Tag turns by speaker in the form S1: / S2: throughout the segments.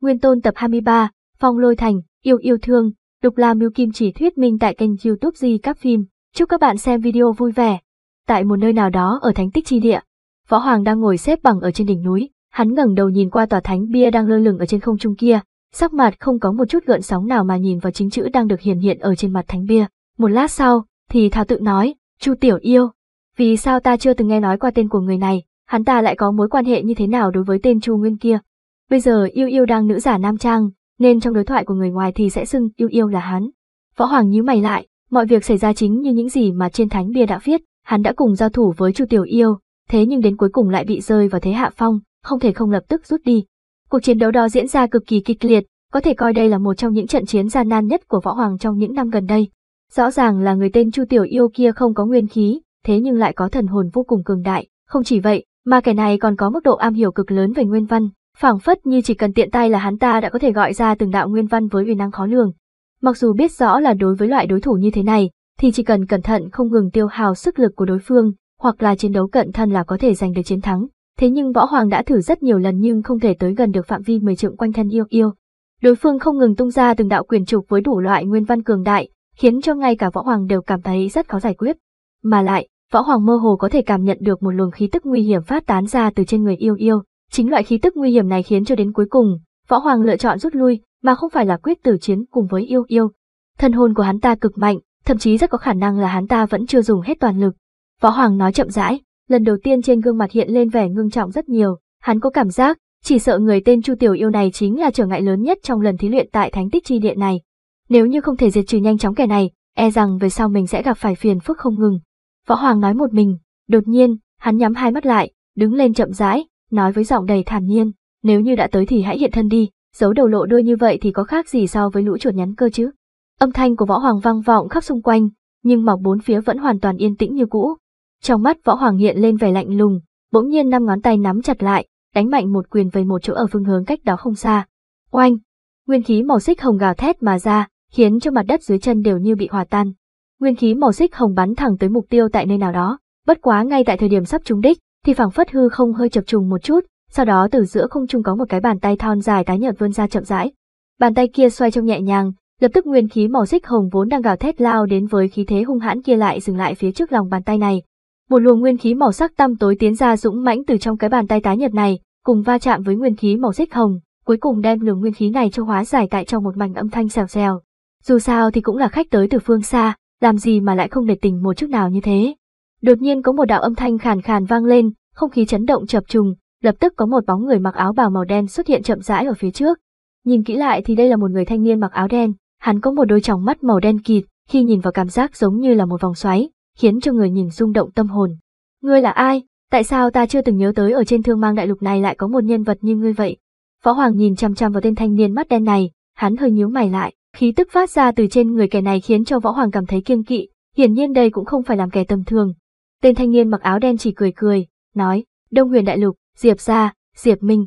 S1: Nguyên Tôn tập 23, Phong Lôi Thành, Yêu Yêu Thương, Đục La Miêu Kim chỉ thuyết minh tại kênh youtube Di Các Phim. Chúc các bạn xem video vui vẻ. Tại một nơi nào đó ở thánh tích chi địa, Võ Hoàng đang ngồi xếp bằng ở trên đỉnh núi, hắn ngẩng đầu nhìn qua tòa thánh bia đang lơ lửng ở trên không trung kia, sắc mặt không có một chút gợn sóng nào mà nhìn vào chính chữ đang được hiển hiện ở trên mặt thánh bia. Một lát sau, thì Thảo tự nói, Chu Tiểu Yêu, vì sao ta chưa từng nghe nói qua tên của người này, hắn ta lại có mối quan hệ như thế nào đối với tên Chu Nguyên kia? Bây giờ yêu yêu đang nữ giả nam trang, nên trong đối thoại của người ngoài thì sẽ xưng yêu yêu là hắn. Võ Hoàng nhíu mày lại, mọi việc xảy ra chính như những gì mà trên thánh bia đã viết, hắn đã cùng giao thủ với Chu Tiểu Yêu, thế nhưng đến cuối cùng lại bị rơi vào thế hạ phong, không thể không lập tức rút đi. Cuộc chiến đấu đó diễn ra cực kỳ kịch liệt, có thể coi đây là một trong những trận chiến gian nan nhất của Võ Hoàng trong những năm gần đây. Rõ ràng là người tên Chu Tiểu Yêu kia không có nguyên khí, thế nhưng lại có thần hồn vô cùng cường đại, không chỉ vậy, mà kẻ này còn có mức độ am hiểu cực lớn về nguyên văn, phảng phất như chỉ cần tiện tay là hắn ta đã có thể gọi ra từng đạo nguyên văn với uy năng khó lường. Mặc dù biết rõ là đối với loại đối thủ như thế này, thì chỉ cần cẩn thận không ngừng tiêu hào sức lực của đối phương, hoặc là chiến đấu cận thân là có thể giành được chiến thắng. Thế nhưng võ hoàng đã thử rất nhiều lần nhưng không thể tới gần được phạm vi mười trượng quanh thân yêu yêu. Đối phương không ngừng tung ra từng đạo quyền trục với đủ loại nguyên văn cường đại, khiến cho ngay cả võ hoàng đều cảm thấy rất khó giải quyết. Mà lại, võ hoàng mơ hồ có thể cảm nhận được một luồng khí tức nguy hiểm phát tán ra từ trên người yêu yêu, Chính loại khí tức nguy hiểm này khiến cho đến cuối cùng, Võ Hoàng lựa chọn rút lui, mà không phải là quyết tử chiến cùng với yêu yêu. Thân hồn của hắn ta cực mạnh, thậm chí rất có khả năng là hắn ta vẫn chưa dùng hết toàn lực. Võ Hoàng nói chậm rãi, lần đầu tiên trên gương mặt hiện lên vẻ ngưng trọng rất nhiều, hắn có cảm giác, chỉ sợ người tên Chu Tiểu Yêu này chính là trở ngại lớn nhất trong lần thí luyện tại Thánh Tích Chi Điện này. Nếu như không thể diệt trừ nhanh chóng kẻ này, e rằng về sau mình sẽ gặp phải phiền phức không ngừng. Võ Hoàng nói một mình, đột nhiên, hắn nhắm hai mắt lại, đứng lên chậm rãi, nói với giọng đầy thản nhiên, nếu như đã tới thì hãy hiện thân đi, giấu đầu lộ đuôi như vậy thì có khác gì so với lũ chuột nhắn cơ chứ. Âm thanh của võ hoàng vang vọng khắp xung quanh, nhưng mọc bốn phía vẫn hoàn toàn yên tĩnh như cũ. Trong mắt võ hoàng hiện lên vẻ lạnh lùng, bỗng nhiên năm ngón tay nắm chặt lại, đánh mạnh một quyền về một chỗ ở phương hướng cách đó không xa. Oanh! Nguyên khí màu xích hồng gào thét mà ra, khiến cho mặt đất dưới chân đều như bị hòa tan. Nguyên khí màu xích hồng bắn thẳng tới mục tiêu tại nơi nào đó, bất quá ngay tại thời điểm sắp trúng đích, thì phảng phất hư không hơi chập trùng một chút, sau đó từ giữa không trung có một cái bàn tay thon dài tái nhợt vươn ra chậm rãi. Bàn tay kia xoay trong nhẹ nhàng, lập tức nguyên khí màu xích hồng vốn đang gào thét lao đến với khí thế hung hãn kia lại dừng lại phía trước lòng bàn tay này. Một luồng nguyên khí màu sắc tăm tối tiến ra dũng mãnh từ trong cái bàn tay tái nhợt này, cùng va chạm với nguyên khí màu xích hồng, cuối cùng đem luồng nguyên khí này cho hóa giải tại trong một mảnh âm thanh xèo xèo. Dù sao thì cũng là khách tới từ phương xa, làm gì mà lại không để tình một chút nào như thế. Đột nhiên có một đạo âm thanh khàn khàn vang lên, không khí chấn động chập trùng, lập tức có một bóng người mặc áo bào màu đen xuất hiện chậm rãi ở phía trước. Nhìn kỹ lại thì đây là một người thanh niên mặc áo đen, hắn có một đôi tròng mắt màu đen kịt, khi nhìn vào cảm giác giống như là một vòng xoáy, khiến cho người nhìn rung động tâm hồn. Ngươi là ai? Tại sao ta chưa từng nhớ tới ở trên thương mang đại lục này lại có một nhân vật như ngươi vậy? Võ Hoàng nhìn chăm chăm vào tên thanh niên mắt đen này, hắn hơi nhíu mày lại, khí tức phát ra từ trên người kẻ này khiến cho Võ Hoàng cảm thấy kiêng kỵ, hiển nhiên đây cũng không phải làm kẻ tầm thường, Tên thanh niên mặc áo đen chỉ cười cười, nói, Đông huyền đại lục, Diệp gia, Diệp Minh.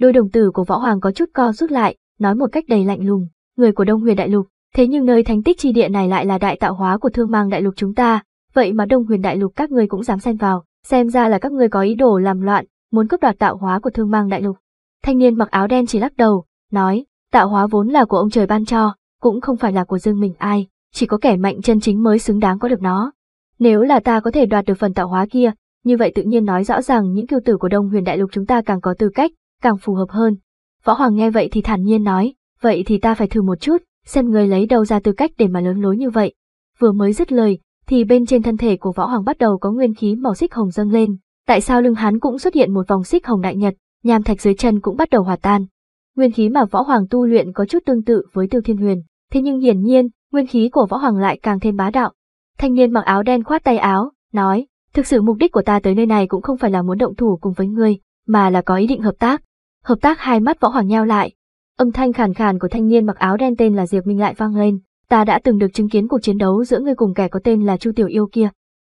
S1: Đôi đồng tử của võ hoàng có chút co rút lại, nói một cách đầy lạnh lùng, người của Đông huyền đại lục, thế nhưng nơi thánh tích chi địa này lại là đại tạo hóa của thương mang đại lục chúng ta, vậy mà Đông huyền đại lục các người cũng dám xen vào, xem ra là các người có ý đồ làm loạn, muốn cướp đoạt tạo hóa của thương mang đại lục. Thanh niên mặc áo đen chỉ lắc đầu, nói, tạo hóa vốn là của ông trời ban cho, cũng không phải là của dương mình ai, chỉ có kẻ mạnh chân chính mới xứng đáng có được nó. Nếu là ta có thể đoạt được phần tạo hóa kia, như vậy tự nhiên nói rõ rằng những kiêu tử của Đông Huyền Đại Lục chúng ta càng có tư cách, càng phù hợp hơn. Võ Hoàng nghe vậy thì thản nhiên nói, vậy thì ta phải thử một chút, xem người lấy đâu ra tư cách để mà lớn lối như vậy. Vừa mới dứt lời, thì bên trên thân thể của Võ Hoàng bắt đầu có nguyên khí màu xích hồng dâng lên. Tại sao lưng hắn cũng xuất hiện một vòng xích hồng đại nhật, nham thạch dưới chân cũng bắt đầu hòa tan. Nguyên khí mà Võ Hoàng tu luyện có chút tương tự với Tiêu Thiên Huyền, thế nhưng hiển nhiên, nguyên khí của Võ Hoàng lại càng thêm bá đạo, Thanh niên mặc áo đen khoát tay áo, nói, thực sự mục đích của ta tới nơi này cũng không phải là muốn động thủ cùng với ngươi, mà là có ý định hợp tác. Hợp tác hai mắt võ hoàng nheo lại. Âm thanh khàn khàn của thanh niên mặc áo đen tên là Diệp Minh lại vang lên, ta đã từng được chứng kiến cuộc chiến đấu giữa ngươi cùng kẻ có tên là Chu Tiểu Yêu kia.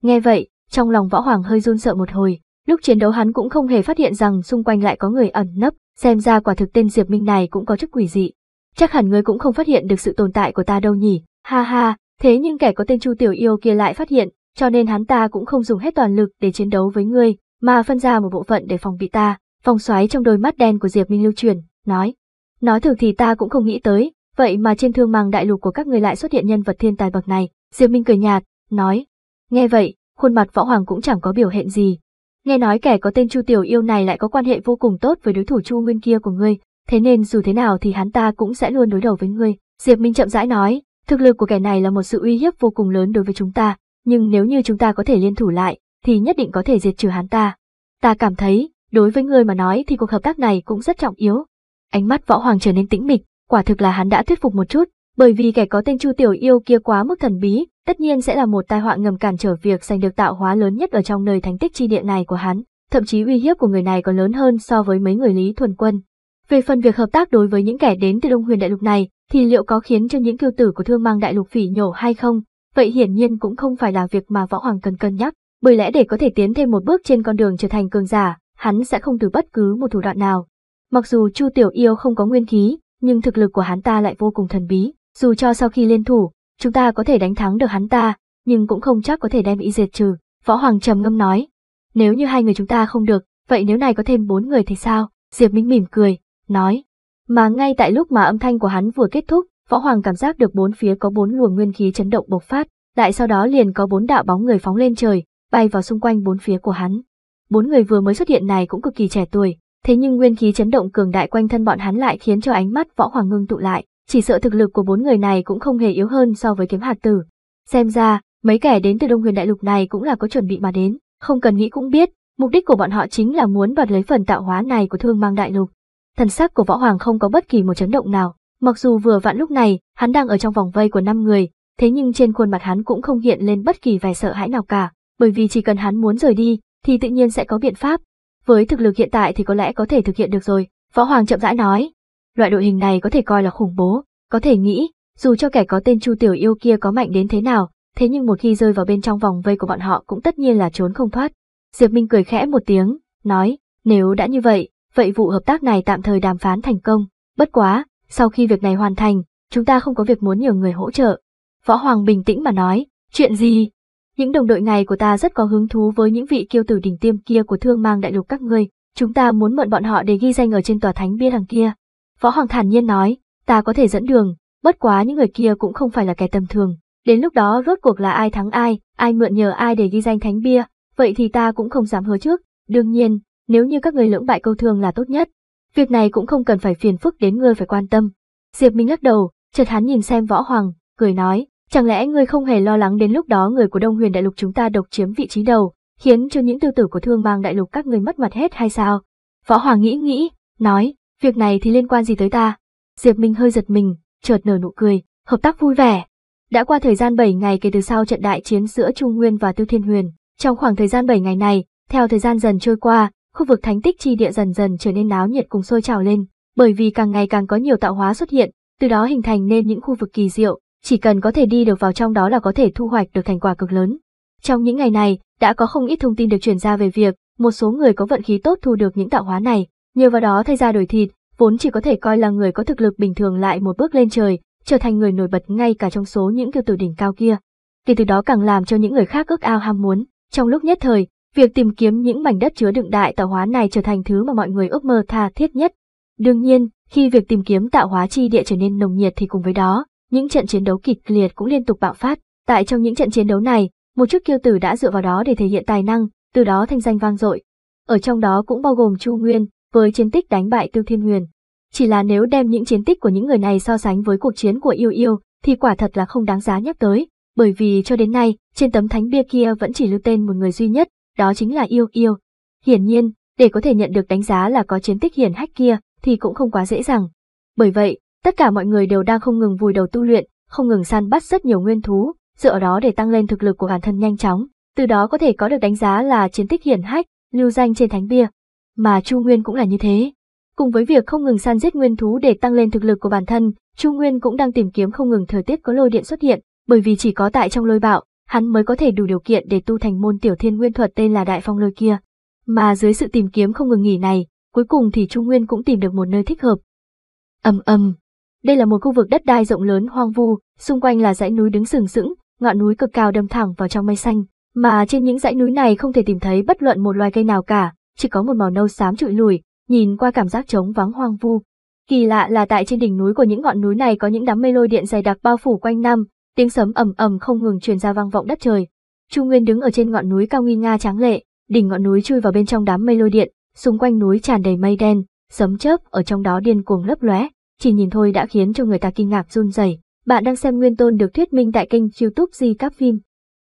S1: Nghe vậy, trong lòng võ hoàng hơi run sợ một hồi, lúc chiến đấu hắn cũng không hề phát hiện rằng xung quanh lại có người ẩn nấp, xem ra quả thực tên Diệp Minh này cũng có chút quỷ dị. Chắc hẳn ngươi cũng không phát hiện được sự tồn tại của ta đâu nhỉ, ha ha, Thế nhưng kẻ có tên Chu Tiểu Yêu kia lại phát hiện, cho nên hắn ta cũng không dùng hết toàn lực để chiến đấu với ngươi, mà phân ra một bộ phận để phòng bị ta, vòng xoáy trong đôi mắt đen của Diệp Minh lưu truyền, nói. Nói thử thì ta cũng không nghĩ tới, vậy mà trên thương mang đại lục của các người lại xuất hiện nhân vật thiên tài bậc này, Diệp Minh cười nhạt, nói. Nghe vậy, khuôn mặt võ hoàng cũng chẳng có biểu hiện gì. Nghe nói kẻ có tên Chu Tiểu Yêu này lại có quan hệ vô cùng tốt với đối thủ Chu Nguyên kia của ngươi, thế nên dù thế nào thì hắn ta cũng sẽ luôn đối đầu với ngươi. Diệp Minh chậm rãi nói, Thực lực của kẻ này là một sự uy hiếp vô cùng lớn đối với chúng ta, nhưng nếu như chúng ta có thể liên thủ lại, thì nhất định có thể diệt trừ hắn ta. Ta cảm thấy, đối với người mà nói thì cuộc hợp tác này cũng rất trọng yếu. Ánh mắt võ hoàng trở nên tĩnh mịch, quả thực là hắn đã thuyết phục một chút, bởi vì kẻ có tên Chu Tiểu Yêu kia quá mức thần bí, tất nhiên sẽ là một tai họa ngầm cản trở việc giành được tạo hóa lớn nhất ở trong nơi thánh tích chi địa này của hắn, thậm chí uy hiếp của người này còn lớn hơn so với mấy người Lý Thuần Quân. Về phần việc hợp tác đối với những kẻ đến từ Đông Huyền Đại Lục này, thì liệu có khiến cho những kiêu tử của Thương Mang Đại Lục phỉ nhổ hay không? Vậy hiển nhiên cũng không phải là việc mà Võ Hoàng cần cân nhắc, bởi lẽ để có thể tiến thêm một bước trên con đường trở thành cường giả, hắn sẽ không từ bất cứ một thủ đoạn nào. Mặc dù Chu Tiểu Yêu không có nguyên khí, nhưng thực lực của hắn ta lại vô cùng thần bí, dù cho sau khi liên thủ, chúng ta có thể đánh thắng được hắn ta, nhưng cũng không chắc có thể đem y diệt trừ, Võ Hoàng trầm ngâm nói. Nếu như hai người chúng ta không được, vậy nếu này có thêm bốn người thì sao? Diệp Minh mỉm cười, nói. Mà ngay tại lúc mà âm thanh của hắn vừa kết thúc, Võ Hoàng cảm giác được bốn phía có bốn luồng nguyên khí chấn động bộc phát, lại sau đó liền có bốn đạo bóng người phóng lên trời, bay vào xung quanh bốn phía của hắn. Bốn người vừa mới xuất hiện này cũng cực kỳ trẻ tuổi, thế nhưng nguyên khí chấn động cường đại quanh thân bọn hắn lại khiến cho ánh mắt Võ Hoàng ngưng tụ lại, chỉ sợ thực lực của bốn người này cũng không hề yếu hơn so với kiếm hạt tử. Xem ra, mấy kẻ đến từ Đông Huyền Đại Lục này cũng là có chuẩn bị mà đến, không cần nghĩ cũng biết, mục đích của bọn họ chính là muốn đoạt lấy phần tạo hóa này của Thương Mang Đại Lục thần sắc của võ hoàng không có bất kỳ một chấn động nào. Mặc dù vừa vặn lúc này, hắn đang ở trong vòng vây của năm người, thế nhưng trên khuôn mặt hắn cũng không hiện lên bất kỳ vẻ sợ hãi nào cả, bởi vì chỉ cần hắn muốn rời đi, thì tự nhiên sẽ có biện pháp. Với thực lực hiện tại thì có lẽ có thể thực hiện được rồi, võ hoàng chậm rãi nói. Loại đội hình này có thể coi là khủng bố, có thể nghĩ, dù cho kẻ có tên Chu Tiểu Yêu kia có mạnh đến thế nào, thế nhưng một khi rơi vào bên trong vòng vây của bọn họ cũng tất nhiên là trốn không thoát. Diệp Minh cười khẽ một tiếng, nói, nếu đã như vậy, vậy vụ hợp tác này tạm thời đàm phán thành công. Bất quá, sau khi việc này hoàn thành, chúng ta không có việc muốn nhiều người hỗ trợ. Võ Hoàng bình tĩnh mà nói, chuyện gì? Những đồng đội ngày của ta rất có hứng thú với những vị kiêu tử đỉnh tiêm kia của thương mang đại lục các ngươi, chúng ta muốn mượn bọn họ để ghi danh ở trên tòa thánh bia đằng kia. Võ Hoàng thản nhiên nói, ta có thể dẫn đường, bất quá những người kia cũng không phải là kẻ tầm thường. Đến lúc đó rốt cuộc là ai thắng ai, ai mượn nhờ ai để ghi danh thánh bia, vậy thì ta cũng không dám hứa trước. Đương nhiên, nếu như các người lưỡng bại câu thương là tốt nhất. Việc này cũng không cần phải phiền phức đến ngươi phải quan tâm. Diệp Minh lắc đầu, chợt hắn nhìn xem võ hoàng, cười nói, chẳng lẽ ngươi không hề lo lắng đến lúc đó người của Đông Huyền Đại Lục chúng ta độc chiếm vị trí đầu, khiến cho những tư tử của thương bang đại lục các người mất mặt hết hay sao? Võ Hoàng nghĩ nghĩ, nói, việc này thì liên quan gì tới ta? Diệp Minh hơi giật mình, chợt nở nụ cười, hợp tác vui vẻ. Đã qua thời gian 7 ngày kể từ sau trận đại chiến giữa Trung Nguyên và Tiêu Thiên Huyền, trong khoảng thời gian 7 ngày này, theo thời gian dần trôi qua, khu vực thánh tích chi địa dần dần trở nên náo nhiệt cùng sôi trào lên, bởi vì càng ngày càng có nhiều tạo hóa xuất hiện, từ đó hình thành nên những khu vực kỳ diệu, chỉ cần có thể đi được vào trong đó là có thể thu hoạch được thành quả cực lớn. Trong những ngày này, đã có không ít thông tin được truyền ra về việc một số người có vận khí tốt thu được những tạo hóa này, nhờ vào đó thay ra đổi thịt, vốn chỉ có thể coi là người có thực lực bình thường lại một bước lên trời, trở thành người nổi bật ngay cả trong số những kiêu tử đỉnh cao kia. Kể từ đó càng làm cho những người khác ước ao ham muốn, trong lúc nhất thời, Việc tìm kiếm những mảnh đất chứa đựng đại tạo hóa này trở thành thứ mà mọi người ước mơ tha thiết nhất. Đương nhiên, khi việc tìm kiếm tạo hóa chi địa trở nên nồng nhiệt thì cùng với đó, những trận chiến đấu kịch liệt cũng liên tục bạo phát. Tại trong những trận chiến đấu này, một chức kiêu tử đã dựa vào đó để thể hiện tài năng, từ đó thanh danh vang dội. Ở trong đó cũng bao gồm Chu Nguyên, với chiến tích đánh bại Tiêu Thiên Huyền. Chỉ là nếu đem những chiến tích của những người này so sánh với cuộc chiến của Yêu Yêu, thì quả thật là không đáng giá nhắc tới, bởi vì cho đến nay, trên tấm thánh bia kia vẫn chỉ lưu tên một người duy nhất, đó chính là yêu yêu. Hiển nhiên, để có thể nhận được đánh giá là có chiến tích hiển hách kia thì cũng không quá dễ dàng. Bởi vậy, tất cả mọi người đều đang không ngừng vùi đầu tu luyện, không ngừng săn bắt rất nhiều nguyên thú, dựa đó để tăng lên thực lực của bản thân nhanh chóng, từ đó có thể có được đánh giá là chiến tích hiển hách, lưu danh trên thánh bia. Mà Chu Nguyên cũng là như thế. Cùng với việc không ngừng săn giết nguyên thú để tăng lên thực lực của bản thân, Chu Nguyên cũng đang tìm kiếm không ngừng thời tiết có lôi điện xuất hiện, bởi vì chỉ có tại trong lôi bạo hắn mới có thể đủ điều kiện để tu thành môn tiểu thiên nguyên thuật tên là Đại Phong Lôi kia. Mà dưới sự tìm kiếm không ngừng nghỉ này, cuối cùng thì Trung Nguyên cũng tìm được một nơi thích hợp. Ầm ầm, đây là một khu vực đất đai rộng lớn hoang vu, xung quanh là dãy núi đứng sừng sững, ngọn núi cực cao đâm thẳng vào trong mây xanh, mà trên những dãy núi này không thể tìm thấy bất luận một loài cây nào cả, chỉ có một màu nâu xám trụi lùi, nhìn qua cảm giác trống vắng hoang vu. Kỳ lạ là tại trên đỉnh núi của những ngọn núi này có những đám mây lôi điện dày đặc bao phủ quanh năm, tiếng sấm ầm ầm không ngừng truyền ra vang vọng đất trời. Chu Nguyên đứng ở trên ngọn núi cao nguy nga tráng lệ, đỉnh ngọn núi chui vào bên trong đám mây lôi điện, xung quanh núi tràn đầy mây đen, sấm chớp ở trong đó điên cuồng lấp lóe, chỉ nhìn thôi đã khiến cho người ta kinh ngạc run rẩy. Bạn đang xem Nguyên Tôn được thuyết minh tại kênh YouTube Di Các Phim.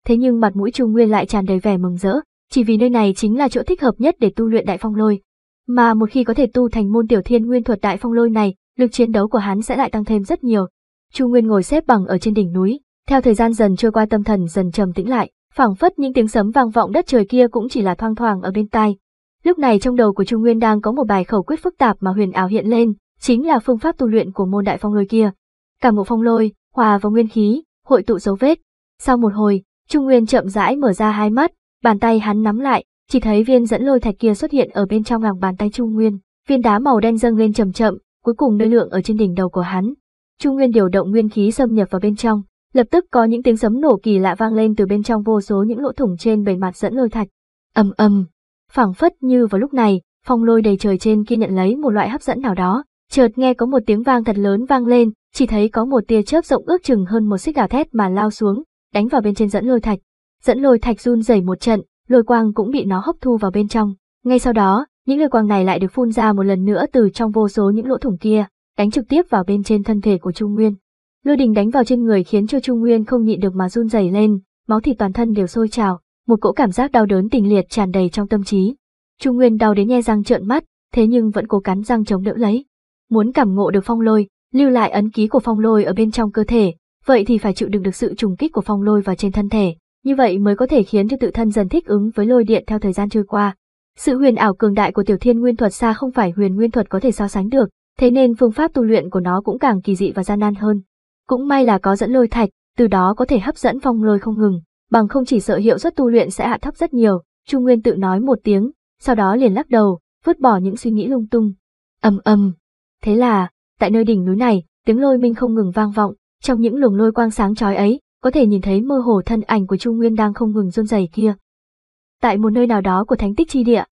S1: Thế nhưng mặt mũi Chu Nguyên lại tràn đầy vẻ mừng rỡ, chỉ vì nơi này chính là chỗ thích hợp nhất để tu luyện Đại Phong Lôi. Mà một khi có thể tu thành môn Tiểu Thiên Nguyên thuật Đại Phong Lôi này, lực chiến đấu của hắn sẽ lại tăng thêm rất nhiều. Chu Nguyên ngồi xếp bằng ở trên đỉnh núi, theo thời gian dần trôi qua tâm thần dần trầm tĩnh lại, phảng phất những tiếng sấm vang vọng đất trời kia cũng chỉ là thoang thoảng ở bên tai. Lúc này trong đầu của Trung Nguyên đang có một bài khẩu quyết phức tạp mà huyền ảo hiện lên, chính là phương pháp tu luyện của môn đại phong lôi kia. Cả một phong lôi, hòa vào nguyên khí, hội tụ dấu vết. Sau một hồi, Trung Nguyên chậm rãi mở ra hai mắt, bàn tay hắn nắm lại, chỉ thấy viên dẫn lôi thạch kia xuất hiện ở bên trong lòng bàn tay Trung Nguyên. Viên đá màu đen dâng lên chậm chậm, cuối cùng nơi lượng ở trên đỉnh đầu của hắn. Trung Nguyên điều động nguyên khí xâm nhập vào bên trong, Lập tức có những tiếng sấm nổ kỳ lạ vang lên từ bên trong vô số những lỗ thủng trên bề mặt dẫn lôi thạch. Ầm ầm, phảng phất như vào lúc này, phong lôi đầy trời trên kia nhận lấy một loại hấp dẫn nào đó, chợt nghe có một tiếng vang thật lớn vang lên, chỉ thấy có một tia chớp rộng ước chừng hơn một xích gào thét mà lao xuống, đánh vào bên trên dẫn lôi thạch. Dẫn lôi thạch run rẩy một trận, lôi quang cũng bị nó hấp thu vào bên trong. Ngay sau đó, những lôi quang này lại được phun ra một lần nữa từ trong vô số những lỗ thủng kia, đánh trực tiếp vào bên trên thân thể của Trung Nguyên. Lôi đình đánh vào trên người khiến cho Trung Nguyên không nhịn được mà run rẩy lên, máu thịt toàn thân đều sôi trào, một cỗ cảm giác đau đớn tình liệt tràn đầy trong tâm trí. Trung Nguyên đau đến nhe răng trợn mắt, thế nhưng vẫn cố cắn răng chống đỡ lấy. Muốn cảm ngộ được phong lôi, lưu lại ấn ký của phong lôi ở bên trong cơ thể, vậy thì phải chịu đựng được sự trùng kích của phong lôi vào trên thân thể, như vậy mới có thể khiến cho tự thân dần thích ứng với lôi điện theo thời gian trôi qua. Sự huyền ảo cường đại của tiểu thiên nguyên thuật xa không phải huyền nguyên thuật có thể so sánh được, thế nên phương pháp tu luyện của nó cũng càng kỳ dị và gian nan hơn. Cũng may là có dẫn lôi thạch, từ đó có thể hấp dẫn phong lôi không ngừng, bằng không chỉ sợ hiệu suất tu luyện sẽ hạ thấp rất nhiều, Chu Nguyên tự nói một tiếng, sau đó liền lắc đầu, vứt bỏ những suy nghĩ lung tung. Ầm ầm. Thế là, tại nơi đỉnh núi này, tiếng lôi minh không ngừng vang vọng, trong những luồng lôi quang sáng chói ấy, có thể nhìn thấy mơ hồ thân ảnh của Chu Nguyên đang không ngừng run rẩy kia. Tại một nơi nào đó của thánh tích chi địa,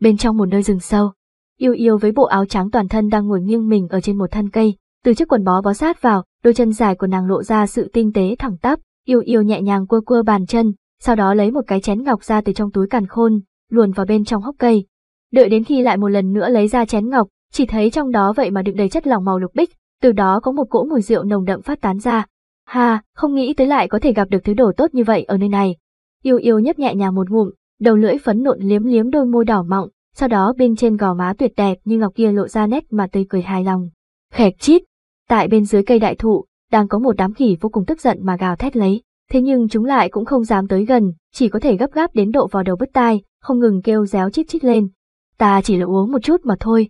S1: bên trong một nơi rừng sâu, Yêu Yêu với bộ áo trắng toàn thân đang ngồi nghiêng mình ở trên một thân cây, từ chiếc quần bó bó sát vào, đôi chân dài của nàng lộ ra sự tinh tế thẳng tắp, yêu yêu nhẹ nhàng cua cua bàn chân, sau đó lấy một cái chén ngọc ra từ trong túi càn khôn, luồn vào bên trong hốc cây. Đợi đến khi lại một lần nữa lấy ra chén ngọc, chỉ thấy trong đó vậy mà đựng đầy chất lỏng màu lục bích, từ đó có một cỗ mùi rượu nồng đậm phát tán ra. Ha, không nghĩ tới lại có thể gặp được thứ đồ tốt như vậy ở nơi này. Yêu yêu nhấp nhẹ nhàng một ngụm, đầu lưỡi phấn nộn liếm liếm đôi môi đỏ mọng, sau đó bên trên gò má tuyệt đẹp như ngọc kia lộ ra nét mà tươi cười hài lòng. Khẹt chít, Tại bên dưới cây đại thụ, đang có một đám khỉ vô cùng tức giận mà gào thét lấy, thế nhưng chúng lại cũng không dám tới gần, chỉ có thể gấp gáp đến độ vào đầu bứt tai, không ngừng kêu réo chít chít lên. Ta chỉ là uống một chút mà thôi.